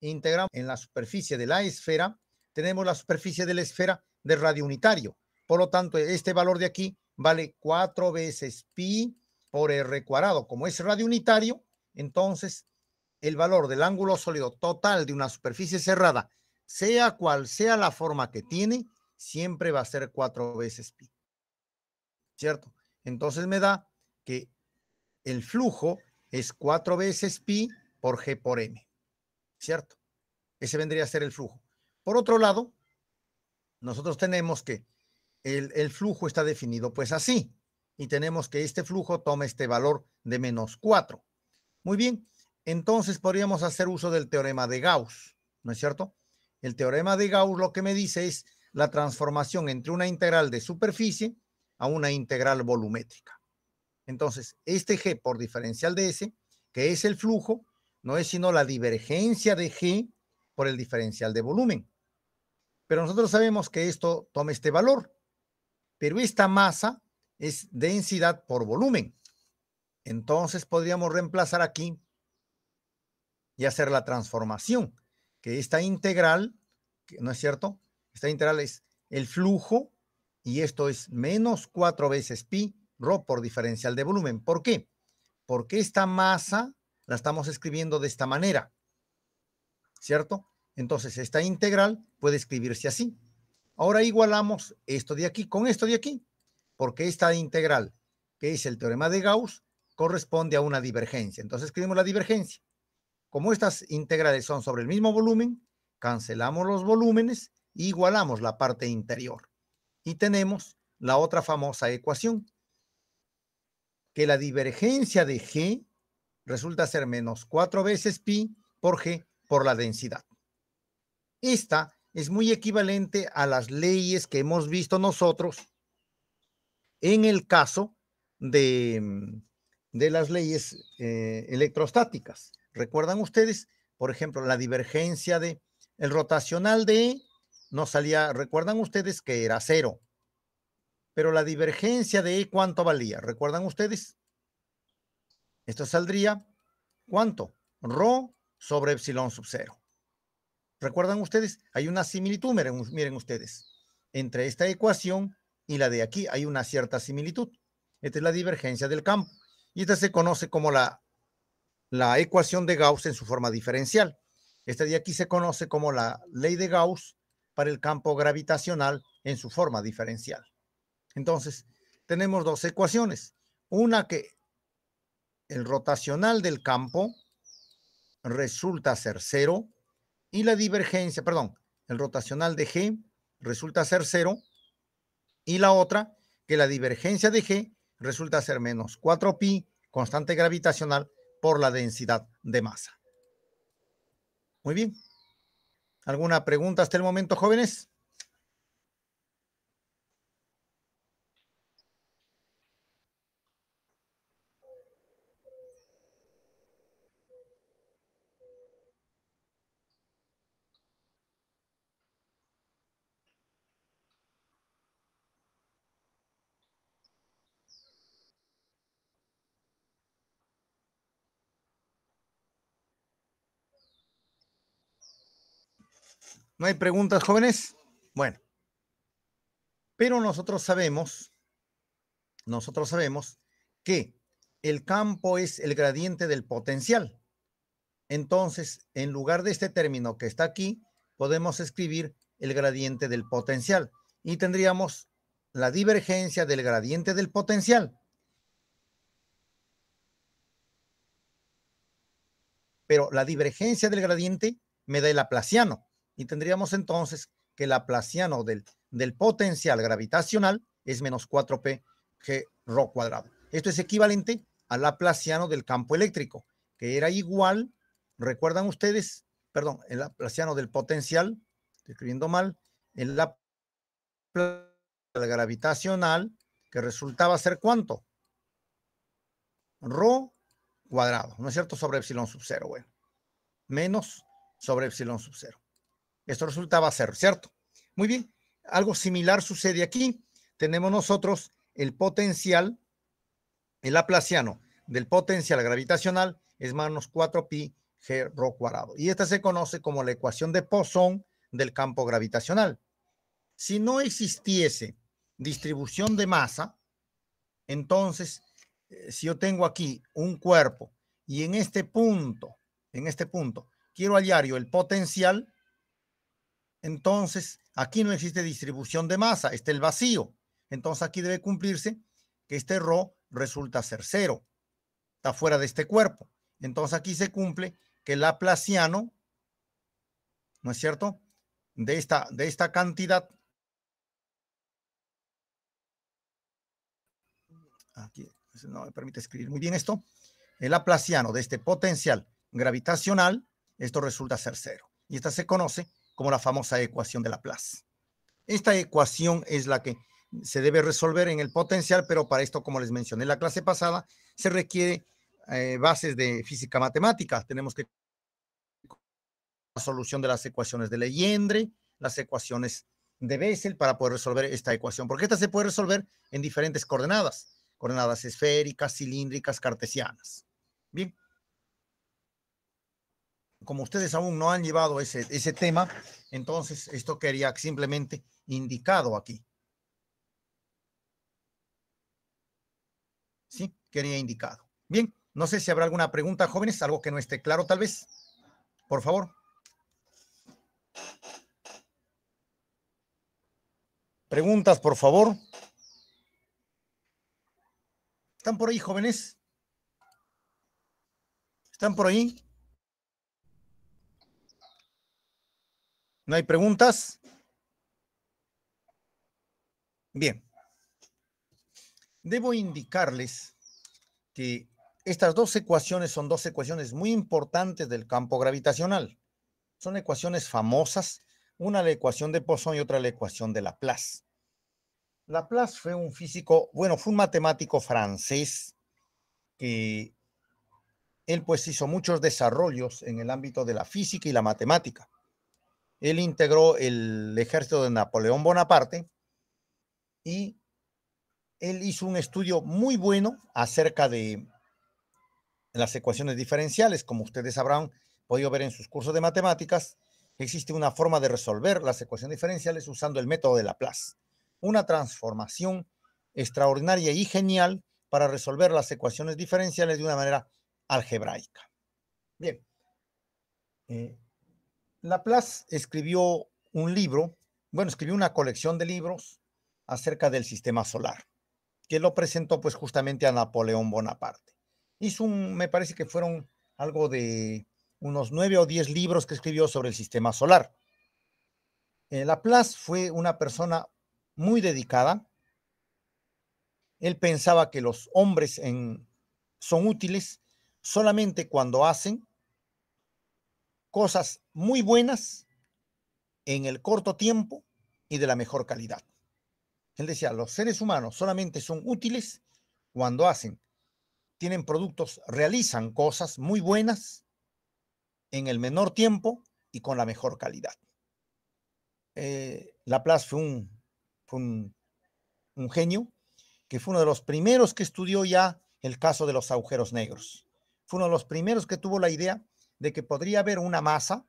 Integramos en la superficie de la esfera, tenemos la superficie de la esfera de radio unitario. Por lo tanto, este valor de aquí vale cuatro veces pi por R cuadrado. Como es radio unitario, entonces el valor del ángulo sólido total de una superficie cerrada, sea cual sea la forma que tiene, siempre va a ser cuatro veces pi. ¿Cierto? Entonces me da que el flujo es cuatro veces pi por G por M. ¿Cierto? Ese vendría a ser el flujo. Por otro lado, nosotros tenemos que el, el flujo está definido pues así y tenemos que este flujo tome este valor de menos 4. Muy bien, entonces podríamos hacer uso del teorema de Gauss, ¿no es cierto? El teorema de Gauss lo que me dice es la transformación entre una integral de superficie a una integral volumétrica. Entonces, este G por diferencial de S, que es el flujo, no es sino la divergencia de G por el diferencial de volumen. Pero nosotros sabemos que esto toma este valor, pero esta masa es densidad por volumen. Entonces podríamos reemplazar aquí y hacer la transformación, que esta integral, ¿no es cierto? Esta integral es el flujo y esto es menos cuatro veces pi, rho por diferencial de volumen. ¿Por qué? Porque esta masa la estamos escribiendo de esta manera, ¿cierto? Entonces esta integral puede escribirse así. Ahora igualamos esto de aquí con esto de aquí porque esta integral, que es el teorema de Gauss, corresponde a una divergencia. Entonces escribimos la divergencia. Como estas integrales son sobre el mismo volumen, cancelamos los volúmenes e igualamos la parte interior. Y tenemos la otra famosa ecuación, que la divergencia de G resulta ser menos cuatro veces pi por G por la densidad. Esta es muy equivalente a las leyes que hemos visto nosotros en el caso de, mm, las leyes eh, electrostáticas. ¿Recuerdan ustedes, por ejemplo, la divergencia de el rotacional de E no salía, recuerdan ustedes que era cero, pero la divergencia de E cuánto valía, recuerdan ustedes? Esto saldría cuánto? Rho sobre epsilon sub cero. ¿Recuerdan ustedes? Hay una similitud, miren ustedes, entre esta ecuación y la de aquí hay una cierta similitud. Esta es la divergencia del campo. Y esta se conoce como la, la ecuación de Gauss en su forma diferencial. Esta de aquí se conoce como la ley de Gauss para el campo gravitacional en su forma diferencial. Entonces, tenemos dos ecuaciones. Una que el rotacional del campo resulta ser cero y la divergencia, perdón, el rotacional de G resulta ser cero y la otra, que la divergencia de G resulta ser menos 4pi constante gravitacional por la densidad de masa. Muy bien. ¿Alguna pregunta hasta el momento, jóvenes? ¿No hay preguntas, jóvenes? Bueno. Pero nosotros sabemos, nosotros sabemos que el campo es el gradiente del potencial. Entonces, en lugar de este término que está aquí, podemos escribir el gradiente del potencial y tendríamos la divergencia del gradiente del potencial. Pero la divergencia del gradiente me da el aplaciano y tendríamos entonces que Laplaciano del, del potencial gravitacional es menos 4p g rho cuadrado. Esto es equivalente al Laplaciano del campo eléctrico, que era igual, recuerdan ustedes, perdón, el Laplaciano del potencial, estoy escribiendo mal, el Laplaciano gravitacional, que resultaba ser cuánto? Rho cuadrado, ¿no es cierto? Sobre epsilon sub cero, bueno, menos sobre epsilon sub cero. Esto resultaba ser cierto. Muy bien, algo similar sucede aquí. Tenemos nosotros el potencial, el aplaciano del potencial gravitacional es menos 4pi g rho cuadrado. Y esta se conoce como la ecuación de Poisson del campo gravitacional. Si no existiese distribución de masa, entonces, eh, si yo tengo aquí un cuerpo y en este punto, en este punto, quiero hallar yo el potencial, entonces, aquí no existe distribución de masa, está el vacío. Entonces, aquí debe cumplirse que este Rho resulta ser cero. Está fuera de este cuerpo. Entonces, aquí se cumple que el Laplaciano, ¿no es cierto? De esta, de esta cantidad. Aquí no me permite escribir muy bien esto. El Laplaciano de este potencial gravitacional, esto resulta ser cero. Y esta se conoce como la famosa ecuación de Laplace. Esta ecuación es la que se debe resolver en el potencial, pero para esto, como les mencioné en la clase pasada, se requiere eh, bases de física matemática. Tenemos que la solución de las ecuaciones de Legendre, las ecuaciones de Bessel para poder resolver esta ecuación, porque esta se puede resolver en diferentes coordenadas, coordenadas esféricas, cilíndricas, cartesianas. Bien como ustedes aún no han llevado ese, ese tema, entonces esto quería simplemente indicado aquí. Sí, quería indicado. Bien, no sé si habrá alguna pregunta, jóvenes, algo que no esté claro tal vez. Por favor. Preguntas, por favor. ¿Están por ahí, jóvenes? ¿Están por ahí? ¿No hay preguntas? Bien. Debo indicarles que estas dos ecuaciones son dos ecuaciones muy importantes del campo gravitacional. Son ecuaciones famosas, una la ecuación de Poisson y otra la ecuación de Laplace. Laplace fue un físico, bueno, fue un matemático francés que él pues hizo muchos desarrollos en el ámbito de la física y la matemática. Él integró el ejército de Napoleón Bonaparte y él hizo un estudio muy bueno acerca de las ecuaciones diferenciales. Como ustedes habrán podido ver en sus cursos de matemáticas, existe una forma de resolver las ecuaciones diferenciales usando el método de Laplace. Una transformación extraordinaria y genial para resolver las ecuaciones diferenciales de una manera algebraica. Bien. Eh, Laplace escribió un libro, bueno, escribió una colección de libros acerca del sistema solar, que lo presentó pues justamente a Napoleón Bonaparte. Hizo un, me parece que fueron algo de unos nueve o diez libros que escribió sobre el sistema solar. Eh, Laplace fue una persona muy dedicada. Él pensaba que los hombres son útiles solamente cuando hacen cosas muy buenas en el corto tiempo y de la mejor calidad. Él decía, los seres humanos solamente son útiles cuando hacen, tienen productos, realizan cosas muy buenas en el menor tiempo y con la mejor calidad. Eh, Laplace fue, un genio que fue uno de los primeros que estudió ya el caso de los agujeros negros. Fue uno de los primeros que tuvo la idea de que podría haber una masa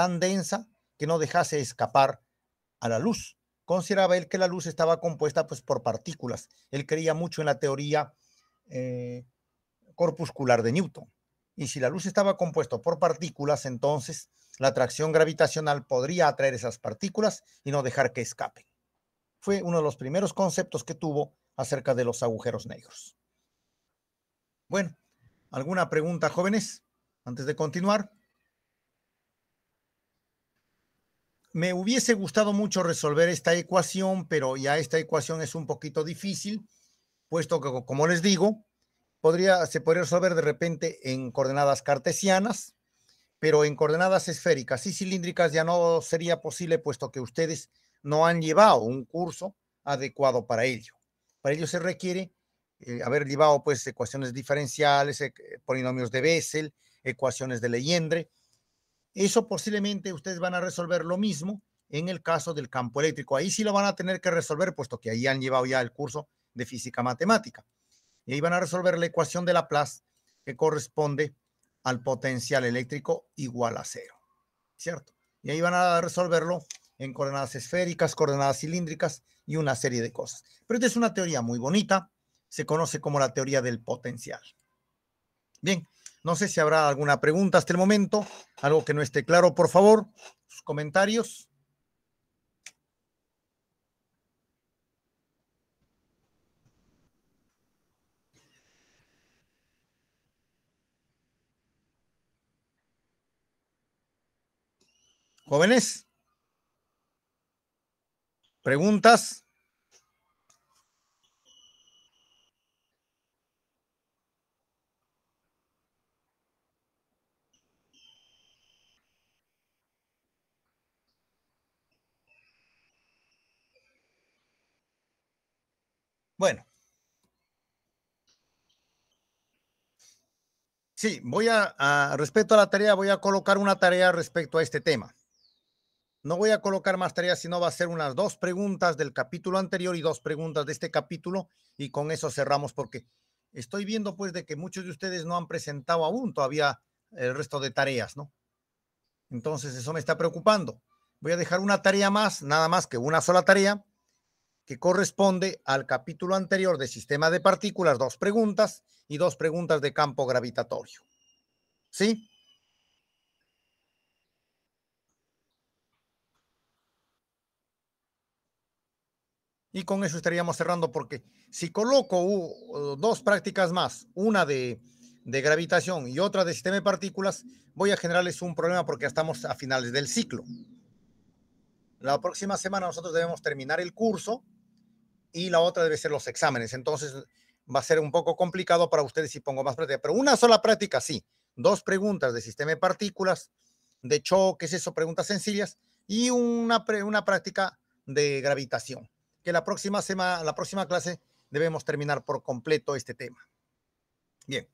tan densa que no dejase escapar a la luz. Consideraba él que la luz estaba compuesta pues, por partículas. Él creía mucho en la teoría eh, corpuscular de Newton. Y si la luz estaba compuesta por partículas, entonces la atracción gravitacional podría atraer esas partículas y no dejar que escapen. Fue uno de los primeros conceptos que tuvo acerca de los agujeros negros. Bueno, ¿alguna pregunta, jóvenes? Antes de continuar. me hubiese gustado mucho resolver esta ecuación, pero ya esta ecuación es un poquito difícil, puesto que, como les digo, podría, se podría resolver de repente en coordenadas cartesianas, pero en coordenadas esféricas y cilíndricas ya no sería posible, puesto que ustedes no han llevado un curso adecuado para ello. Para ello se requiere eh, haber llevado pues ecuaciones diferenciales, eh, polinomios de Bessel, ecuaciones de Leyendre, eso posiblemente ustedes van a resolver lo mismo en el caso del campo eléctrico. Ahí sí lo van a tener que resolver, puesto que ahí han llevado ya el curso de física matemática. Y ahí van a resolver la ecuación de Laplace que corresponde al potencial eléctrico igual a cero. ¿Cierto? Y ahí van a resolverlo en coordenadas esféricas, coordenadas cilíndricas y una serie de cosas. Pero esta es una teoría muy bonita, se conoce como la teoría del potencial. Bien, no sé si habrá alguna pregunta hasta el momento, algo que no esté claro, por favor, sus comentarios. Jóvenes, preguntas. Bueno. Sí, voy a, respecto a la tarea, voy a colocar una tarea respecto a este tema. No voy a colocar más tareas, sino va a ser unas dos preguntas del capítulo anterior y dos preguntas de este capítulo y con eso cerramos porque estoy viendo pues de que muchos de ustedes no han presentado aún todavía el resto de tareas, ¿no? Entonces eso me está preocupando. Voy a dejar una tarea más, nada más que una sola tarea, que corresponde al capítulo anterior de sistema de partículas, dos preguntas y dos preguntas de campo gravitatorio. ¿Sí? Y con eso estaríamos cerrando porque si coloco eh, dos prácticas más, una de, gravitación y otra de sistema de partículas, voy a generarles un problema porque estamos a finales del ciclo. La próxima semana nosotros debemos terminar el curso y la otra debe ser los exámenes. Entonces va a ser un poco complicado para ustedes si pongo más práctica, pero una sola práctica sí. Dos preguntas de sistema de partículas, de choques, eso, preguntas sencillas y una, una práctica de gravitación. Que la próxima semana, la próxima clase debemos terminar por completo este tema. Bien.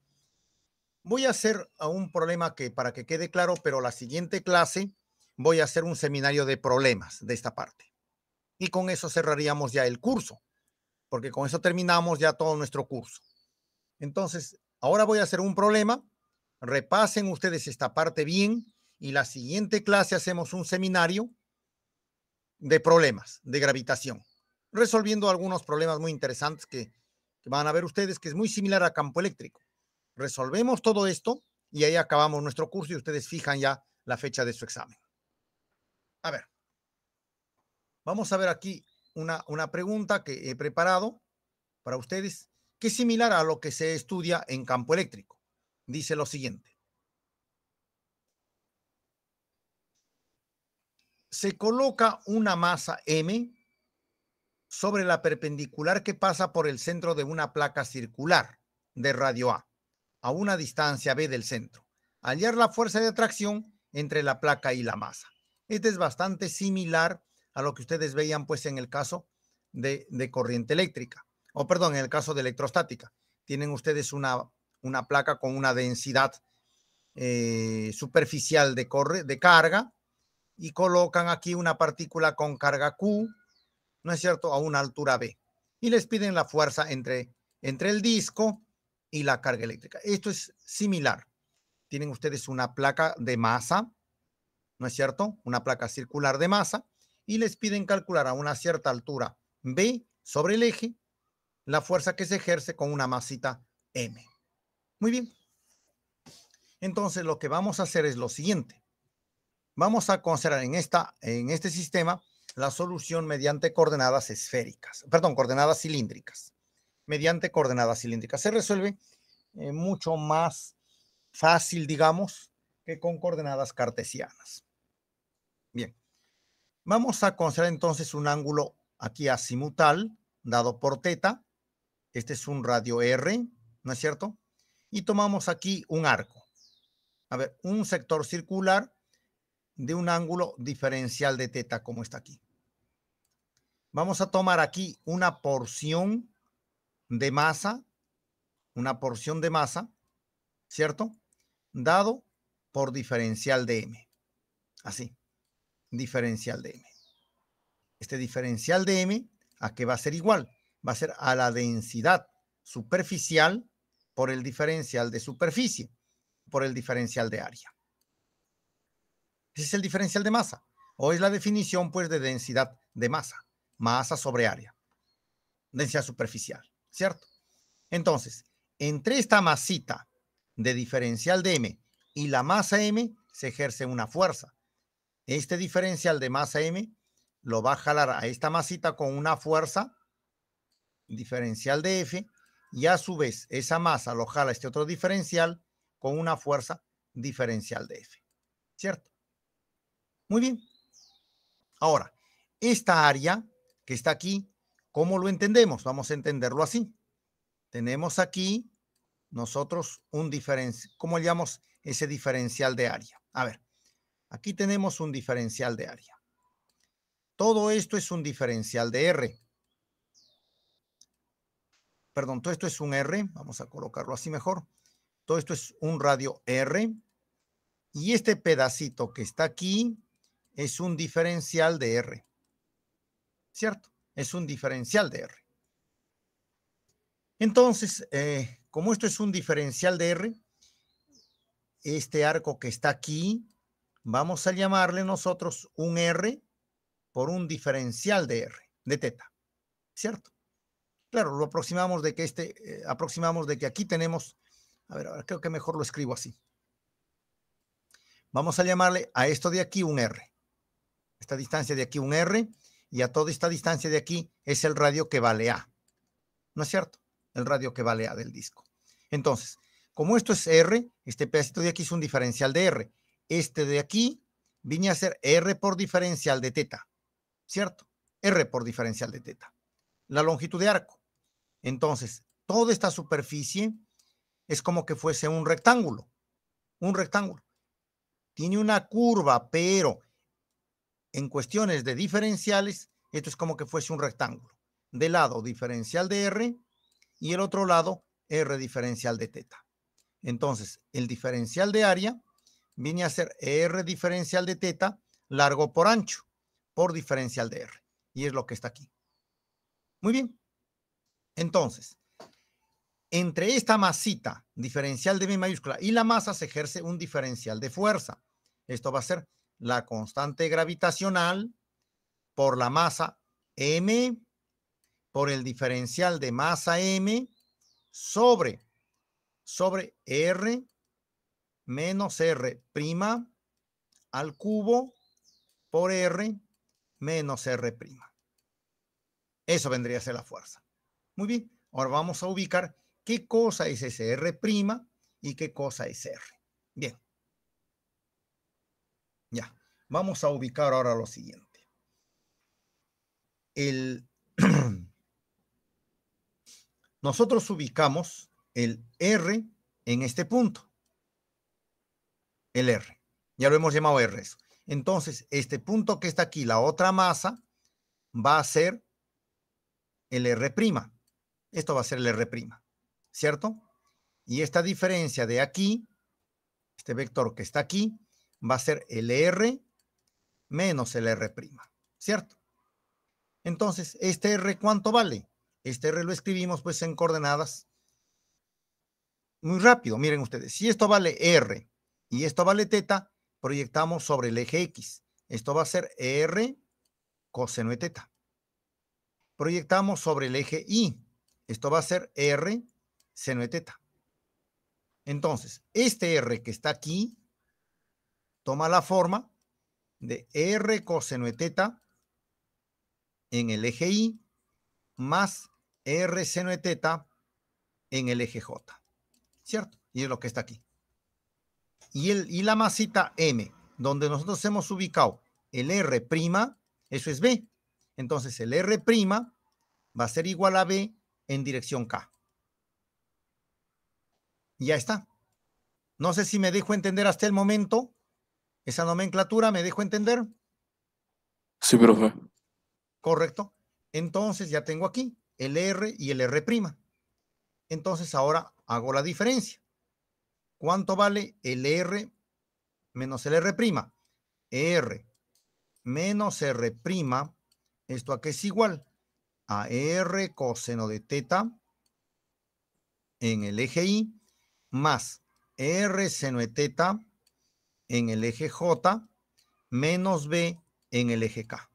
Voy a hacer un problema que para que quede claro, pero la siguiente clase voy a hacer un seminario de problemas de esta parte. Y con eso cerraríamos ya el curso porque con eso terminamos ya todo nuestro curso. Entonces, ahora voy a hacer un problema. Repasen ustedes esta parte bien y la siguiente clase hacemos un seminario de problemas de gravitación, resolviendo algunos problemas muy interesantes que, van a ver ustedes, que es muy similar a campo eléctrico. Resolvemos todo esto y ahí acabamos nuestro curso y ustedes fijan ya la fecha de su examen. A ver, vamos a ver aquí una, pregunta que he preparado para ustedes, que es similar a lo que se estudia en campo eléctrico. Dice lo siguiente. Se coloca una masa M sobre la perpendicular que pasa por el centro de una placa circular de radio A, a una distancia B del centro. Hallar la fuerza de atracción entre la placa y la masa. Este es bastante similar a lo que ustedes veían pues en el caso de, corriente eléctrica, o perdón, en el caso de electrostática. Tienen ustedes una, una placa con una densidad eh, superficial de, de carga y colocan aquí una partícula con carga Q, ¿no es cierto?, a una altura B. Y les piden la fuerza entre, entre el disco y la carga eléctrica. Esto es similar. Tienen ustedes una placa de masa, ¿no es cierto? Una placa circular de masa y les piden calcular a una cierta altura B sobre el eje la fuerza que se ejerce con una masita M. Muy bien. Entonces lo que vamos a hacer es lo siguiente. Vamos a considerar en, esta, en este sistema la solución mediante coordenadas esféricas, perdón, coordenadas cilíndricas. Mediante coordenadas cilíndricas. Se resuelve eh, mucho más fácil, digamos, que con coordenadas cartesianas. Vamos a considerar entonces un ángulo aquí asimutal, dado por teta. Este es un radio R, ¿no es cierto? Y tomamos aquí un arco. A ver, un sector circular de un ángulo diferencial de teta como está aquí. Vamos a tomar aquí una porción de masa, una porción de masa, ¿cierto? Dado por diferencial de m. Así diferencial de m. Este diferencial de m, ¿a qué va a ser igual? Va a ser a la densidad superficial por el diferencial de superficie, por el diferencial de área. Ese es el diferencial de masa. O es la definición, pues, de densidad de masa. Masa sobre área. Densidad superficial, ¿cierto? Entonces, entre esta masita de diferencial de m y la masa m se ejerce una fuerza este diferencial de masa M lo va a jalar a esta masita con una fuerza diferencial de F y a su vez esa masa lo jala este otro diferencial con una fuerza diferencial de F. ¿Cierto? Muy bien. Ahora, esta área que está aquí, ¿cómo lo entendemos? Vamos a entenderlo así. Tenemos aquí nosotros un diferencial, ¿cómo llamamos ese diferencial de área? A ver, Aquí tenemos un diferencial de área. Todo esto es un diferencial de R. Perdón, todo esto es un R. Vamos a colocarlo así mejor. Todo esto es un radio R. Y este pedacito que está aquí es un diferencial de R. ¿Cierto? Es un diferencial de R. Entonces, eh, como esto es un diferencial de R, este arco que está aquí vamos a llamarle nosotros un R por un diferencial de R, de teta, ¿cierto? Claro, lo aproximamos de que este, eh, aproximamos de que aquí tenemos, a ver, creo que mejor lo escribo así. Vamos a llamarle a esto de aquí un R. Esta distancia de aquí un R y a toda esta distancia de aquí es el radio que vale A. ¿No es cierto? El radio que vale A del disco. Entonces, como esto es R, este pedacito de aquí es un diferencial de R este de aquí viene a ser R por diferencial de teta, ¿cierto? R por diferencial de teta. La longitud de arco. Entonces, toda esta superficie es como que fuese un rectángulo, un rectángulo. Tiene una curva, pero en cuestiones de diferenciales, esto es como que fuese un rectángulo. De lado diferencial de R y el otro lado R diferencial de teta. Entonces, el diferencial de área viene a ser R diferencial de teta largo por ancho por diferencial de R. Y es lo que está aquí. Muy bien. Entonces, entre esta masita diferencial de B mayúscula y la masa se ejerce un diferencial de fuerza. Esto va a ser la constante gravitacional por la masa M por el diferencial de masa M sobre, sobre R menos R al cubo por R menos R Eso vendría a ser la fuerza. Muy bien, ahora vamos a ubicar qué cosa es ese R y qué cosa es R. Bien. Ya, vamos a ubicar ahora lo siguiente. [clears throat] Nosotros ubicamos el R en este punto el R. Ya lo hemos llamado R. Entonces, este punto que está aquí, la otra masa, va a ser el R'. Esto va a ser el R', ¿cierto? Y esta diferencia de aquí, este vector que está aquí, va a ser el R menos el R', ¿cierto? Entonces, ¿este R cuánto vale? Este R lo escribimos pues en coordenadas. Muy rápido, miren ustedes, si esto vale R y esto vale teta, proyectamos sobre el eje X. Esto va a ser R coseno de teta. Proyectamos sobre el eje Y. Esto va a ser R seno de teta. Entonces, este R que está aquí toma la forma de R coseno de teta en el eje Y más R seno de teta en el eje J. ¿Cierto? Y es lo que está aquí y, el, y la masita M, donde nosotros hemos ubicado el R', eso es B. Entonces el R' va a ser igual a B en dirección K. Ya está. No sé si me dejo entender hasta el momento. Esa nomenclatura me dejo entender. Sí, profe. Correcto. Entonces ya tengo aquí el R y el R'. Entonces ahora hago la diferencia. ¿Cuánto vale el R menos el R'? R menos R', ¿esto a qué es igual? A R coseno de teta en el eje I, más R seno de teta en el eje J menos B en el eje K.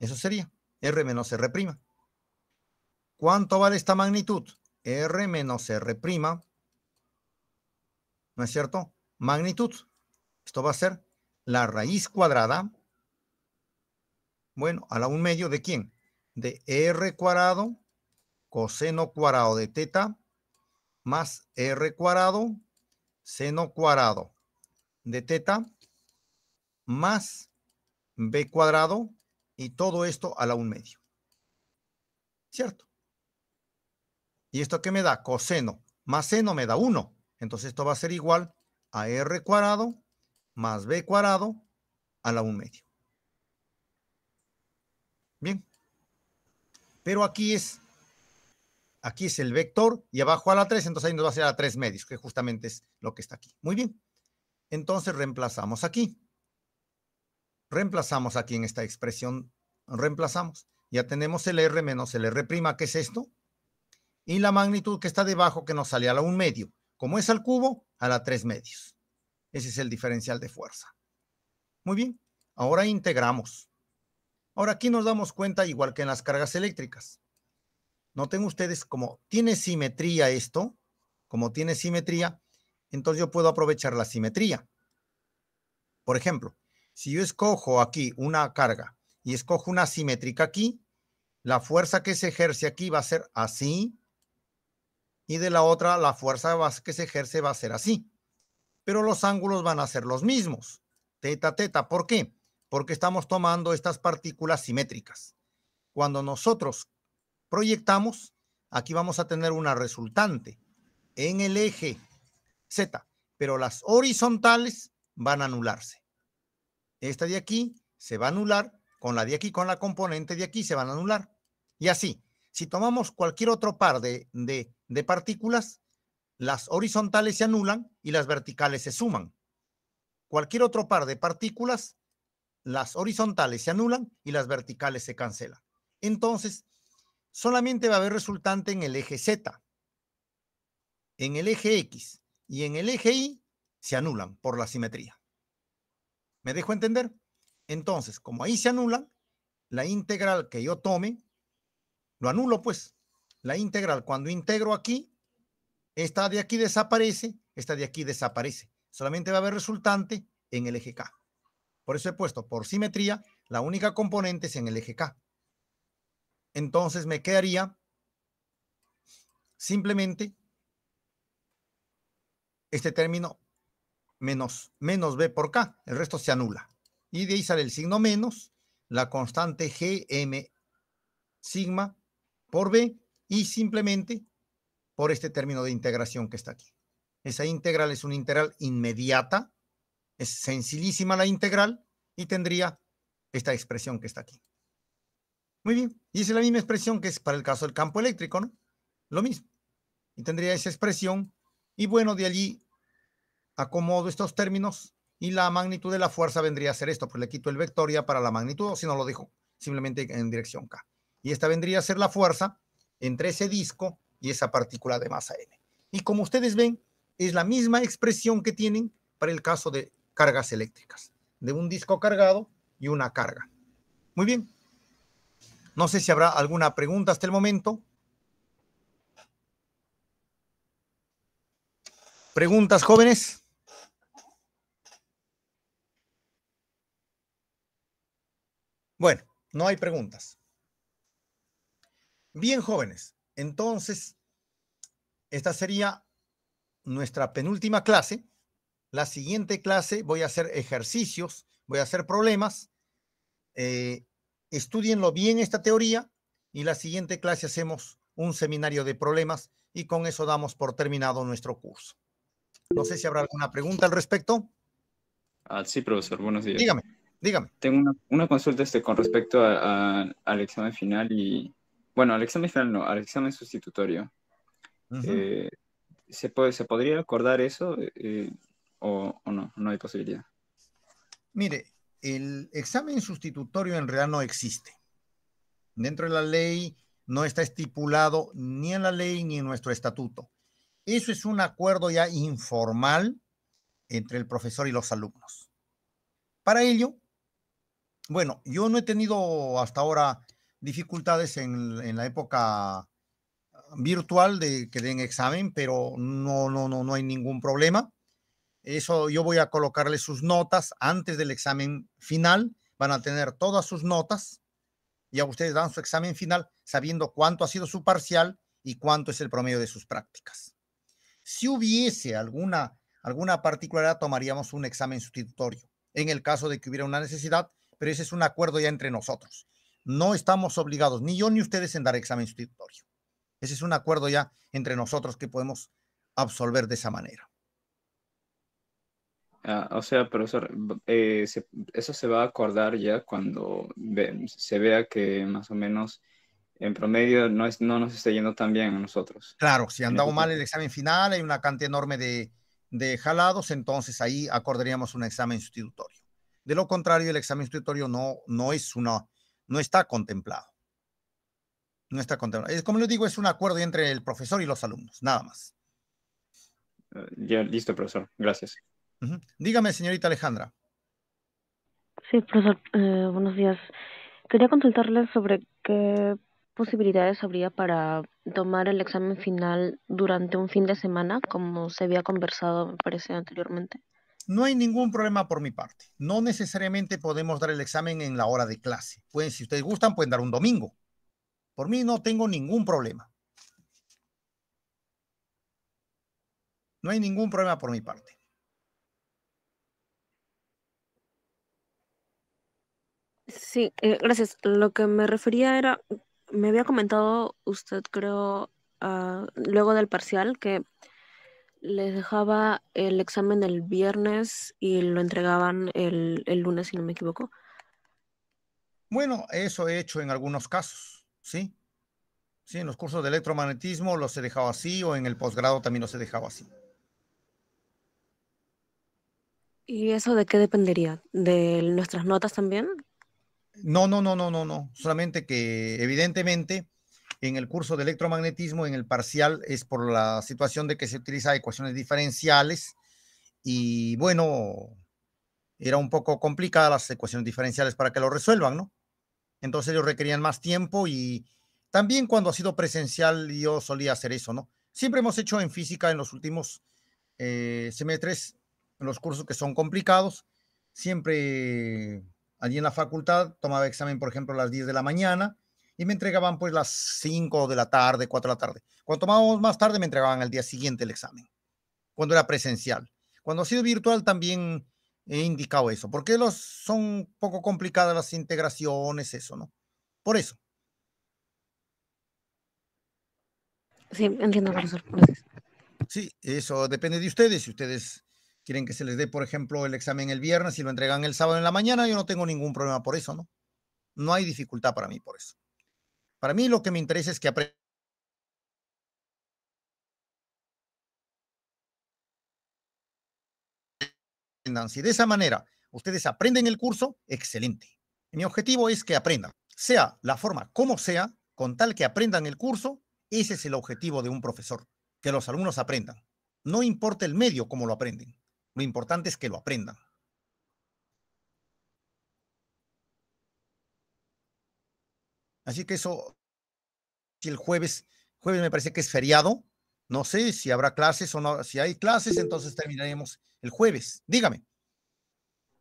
Eso sería R menos R'. ¿Cuánto vale esta magnitud? R menos R' ¿no es cierto? Magnitud. Esto va a ser la raíz cuadrada, bueno, a la un medio de quién? De r cuadrado coseno cuadrado de teta más r cuadrado seno cuadrado de teta más b cuadrado y todo esto a la un medio. ¿Cierto? ¿Y esto qué me da? Coseno más seno me da 1. Entonces esto va a ser igual a R cuadrado más B cuadrado a la 1 medio. Bien. Pero aquí es, aquí es el vector y abajo a la 3, entonces ahí nos va a ser a 3 medios, que justamente es lo que está aquí. Muy bien. Entonces reemplazamos aquí. Reemplazamos aquí en esta expresión, reemplazamos. Ya tenemos el R menos el R', que es esto, y la magnitud que está debajo que nos sale a la 1 medio como es al cubo, a la tres medios. Ese es el diferencial de fuerza. Muy bien, ahora integramos. Ahora aquí nos damos cuenta, igual que en las cargas eléctricas. Noten ustedes como tiene simetría esto, como tiene simetría, entonces yo puedo aprovechar la simetría. Por ejemplo, si yo escojo aquí una carga y escojo una simétrica aquí, la fuerza que se ejerce aquí va a ser así y de la otra la fuerza que se ejerce va a ser así. Pero los ángulos van a ser los mismos, teta, teta. ¿Por qué? Porque estamos tomando estas partículas simétricas. Cuando nosotros proyectamos, aquí vamos a tener una resultante en el eje Z, pero las horizontales van a anularse. Esta de aquí se va a anular con la de aquí, con la componente de aquí, se van a anular. Y así, si tomamos cualquier otro par de, de de partículas, las horizontales se anulan y las verticales se suman. Cualquier otro par de partículas, las horizontales se anulan y las verticales se cancelan. Entonces, solamente va a haber resultante en el eje Z, en el eje X y en el eje Y se anulan por la simetría. ¿Me dejo entender? Entonces, como ahí se anulan, la integral que yo tome, lo anulo pues, la integral, cuando integro aquí, esta de aquí desaparece, esta de aquí desaparece. Solamente va a haber resultante en el eje K. Por eso he puesto, por simetría, la única componente es en el eje K. Entonces me quedaría simplemente este término menos, menos B por K. El resto se anula. Y de ahí sale el signo menos, la constante GM sigma por B y simplemente por este término de integración que está aquí. Esa integral es una integral inmediata, es sencillísima la integral y tendría esta expresión que está aquí. Muy bien, y es la misma expresión que es para el caso del campo eléctrico, ¿no? Lo mismo. Y tendría esa expresión y bueno, de allí acomodo estos términos y la magnitud de la fuerza vendría a ser esto, pues le quito el vector ya para la magnitud, o si no lo dejo simplemente en dirección K. Y esta vendría a ser la fuerza entre ese disco y esa partícula de masa n. Y como ustedes ven, es la misma expresión que tienen para el caso de cargas eléctricas, de un disco cargado y una carga. Muy bien. No sé si habrá alguna pregunta hasta el momento. ¿Preguntas, jóvenes? Bueno, no hay preguntas bien jóvenes. Entonces, esta sería nuestra penúltima clase. La siguiente clase voy a hacer ejercicios, voy a hacer problemas. Eh, estudienlo bien esta teoría y la siguiente clase hacemos un seminario de problemas y con eso damos por terminado nuestro curso. No sé si habrá alguna pregunta al respecto. Ah, sí, profesor, buenos días. Dígame, dígame. Tengo una, consulta este, con respecto al examen final y bueno, al examen final no, al examen sustitutorio. Eh, ¿se, puede, ¿Se podría acordar eso eh, eh, o, o, no? No hay posibilidad. Mire, el examen sustitutorio en realidad no existe. Dentro de la ley no está estipulado ni en la ley ni en nuestro estatuto. Eso es un acuerdo ya informal entre el profesor y los alumnos. Para ello, bueno, yo no he tenido hasta ahora dificultades en, la época virtual de que den examen, pero no, no, no, no hay ningún problema. Eso yo voy a colocarle sus notas antes del examen final. Van a tener todas sus notas. y a ustedes dan su examen final sabiendo cuánto ha sido su parcial y cuánto es el promedio de sus prácticas. Si hubiese alguna, alguna particularidad, tomaríamos un examen sustitutorio en el caso de que hubiera una necesidad, pero ese es un acuerdo ya entre nosotros no estamos obligados, ni yo ni ustedes, en dar examen sustitutorio. Ese es un acuerdo ya entre nosotros que podemos absolver de esa manera. Ah, o sea, profesor, eh, eso se va a acordar ya cuando se vea que más o menos en promedio no, es, no nos está yendo tan bien a nosotros. Claro, si han dado mal el examen final, hay una cantidad enorme de, de jalados, entonces ahí acordaríamos un examen sustitutorio. De lo contrario, el examen sustitutorio no, no es una no está contemplado. No está contemplado. como les digo, es un acuerdo entre el profesor y los alumnos, nada más. Ah, ya, listo, profesor. Gracias. Dígame, señorita Alejandra. Sí, profesor, eh, buenos días. Quería consultarle sobre qué posibilidades habría para tomar el examen final durante un fin de semana, como se había conversado, me parece, anteriormente. No hay ningún problema por mi parte. No necesariamente podemos dar el examen en la hora de clase. Pueden, si ustedes gustan, pueden dar un domingo. Por mí no tengo ningún problema. No hay ningún problema por mi parte. Sí, eh, gracias. Lo que me refería era, me había comentado usted, creo, ah, luego del parcial, que les dejaba el examen el viernes y lo entregaban el, el, lunes, si no me equivoco. Bueno, eso he hecho en algunos casos, ¿sí? Sí, en los cursos de electromagnetismo los he dejado así o en el posgrado también los he dejado así. ¿Y eso de qué dependería? ¿De nuestras notas también? No, no, no, no, no, no. Solamente que evidentemente en el curso de electromagnetismo, en el parcial, es por la situación de que se utiliza ecuaciones diferenciales y bueno, era un poco complicada las ecuaciones diferenciales para que lo resuelvan, ¿no? Entonces ellos requerían más tiempo y también cuando ha sido presencial yo solía hacer eso, ¿no? Siempre hemos hecho en física en los últimos eh, semestres, los cursos que son complicados, siempre allí en la facultad tomaba examen, por ejemplo, a las 10 de la mañana y me entregaban pues las 5 de la tarde, 4 de la tarde. Cuando más, más tarde me entregaban al día siguiente el examen, cuando era presencial. Cuando ha sido virtual también he indicado eso, porque los, son poco complicadas las integraciones, eso, ¿no? Por eso. Sí, entiendo, profesor. Sí, eso depende de ustedes. Si ustedes quieren que se les dé, por ejemplo, el examen el viernes y lo entregan el sábado en la mañana, yo no tengo ningún problema por eso, ¿no? No hay dificultad para mí por eso. Para mí lo que me interesa es que aprendan. Si de esa manera ustedes aprenden el curso, excelente. Mi objetivo es que aprendan, sea la forma como sea, con tal que aprendan el curso, ese es el objetivo de un profesor, que los alumnos aprendan. No importa el medio como lo aprenden, lo importante es que lo aprendan. Así que eso, si el jueves, jueves me parece que es feriado, no sé si habrá clases o no, si hay clases, entonces terminaremos el jueves. Dígame.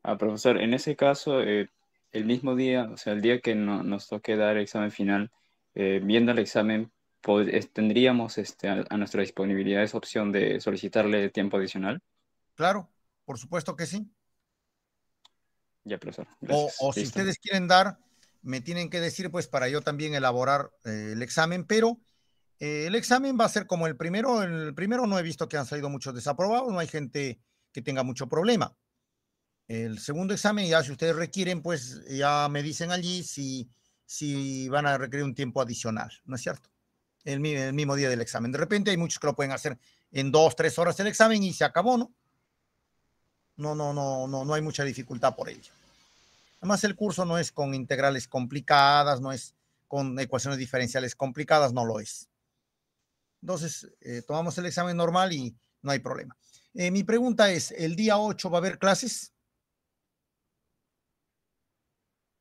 Ah, profesor, en ese caso, eh, el mismo día, o sea, el día que nos toque dar el examen final, eh, viendo el examen, pues, tendríamos este, a, nuestra disponibilidad esa opción de solicitarle tiempo adicional? Claro, por supuesto que sí. Ya, profesor. o si ustedes quieren dar me tienen que decir pues para yo también elaborar eh, el examen, pero eh, el examen va a ser como el primero. el primero no he visto que han salido muchos desaprobados, no hay gente que tenga mucho problema. El segundo examen ya si ustedes requieren pues ya me dicen allí si, si van a requerir un tiempo adicional, ¿no es cierto? El, mismo día del examen. De repente hay muchos que lo pueden hacer en dos, tres horas el examen y se acabó, No, no, no, no, no hay mucha dificultad por ello. Además, el curso no es con integrales complicadas, no es con ecuaciones diferenciales complicadas, no lo es. Entonces, eh, tomamos el examen normal y no hay problema. Eh, mi pregunta es, ¿el día 8 va a haber clases?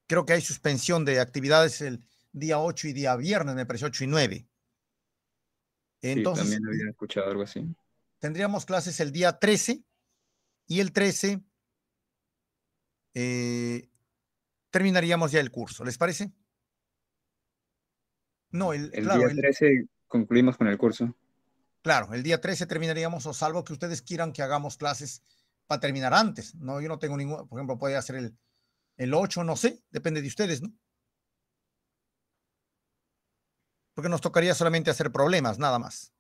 Creo que hay suspensión de actividades el día 8 y día viernes, me parece 8 y 9. Entonces, sí, también había escuchado algo así. Tendríamos clases el día 13 y el 13 terminaríamos ya el curso. ¿Les parece? No, el, día 13 concluimos con el curso. Claro, el día 13 terminaríamos, o salvo que ustedes quieran que hagamos clases para terminar antes. No, yo no tengo ningún, por ejemplo, puede hacer el, el 8, no sé, depende de ustedes, ¿no? Porque nos tocaría solamente hacer problemas, nada más.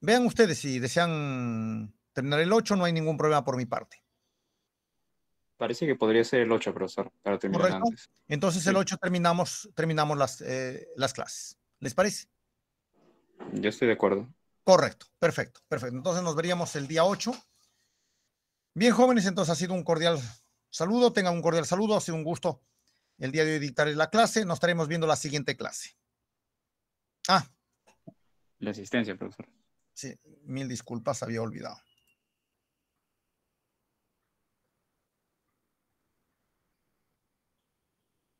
Vean ustedes si desean terminar el 8, no hay ningún problema por mi parte. Parece que podría ser el 8, profesor, para terminar antes. Entonces el 8 terminamos, terminamos las, eh, las clases. ¿Les parece? Yo estoy de acuerdo. Correcto, perfecto, perfecto. Entonces nos veríamos el día 8. Bien, jóvenes, entonces ha sido un cordial saludo. Tengan un cordial saludo. Ha sido un gusto el día de hoy dictarles la clase. Nos estaremos viendo la siguiente clase. Ah. La asistencia, profesor. Sí, mil disculpas, había olvidado.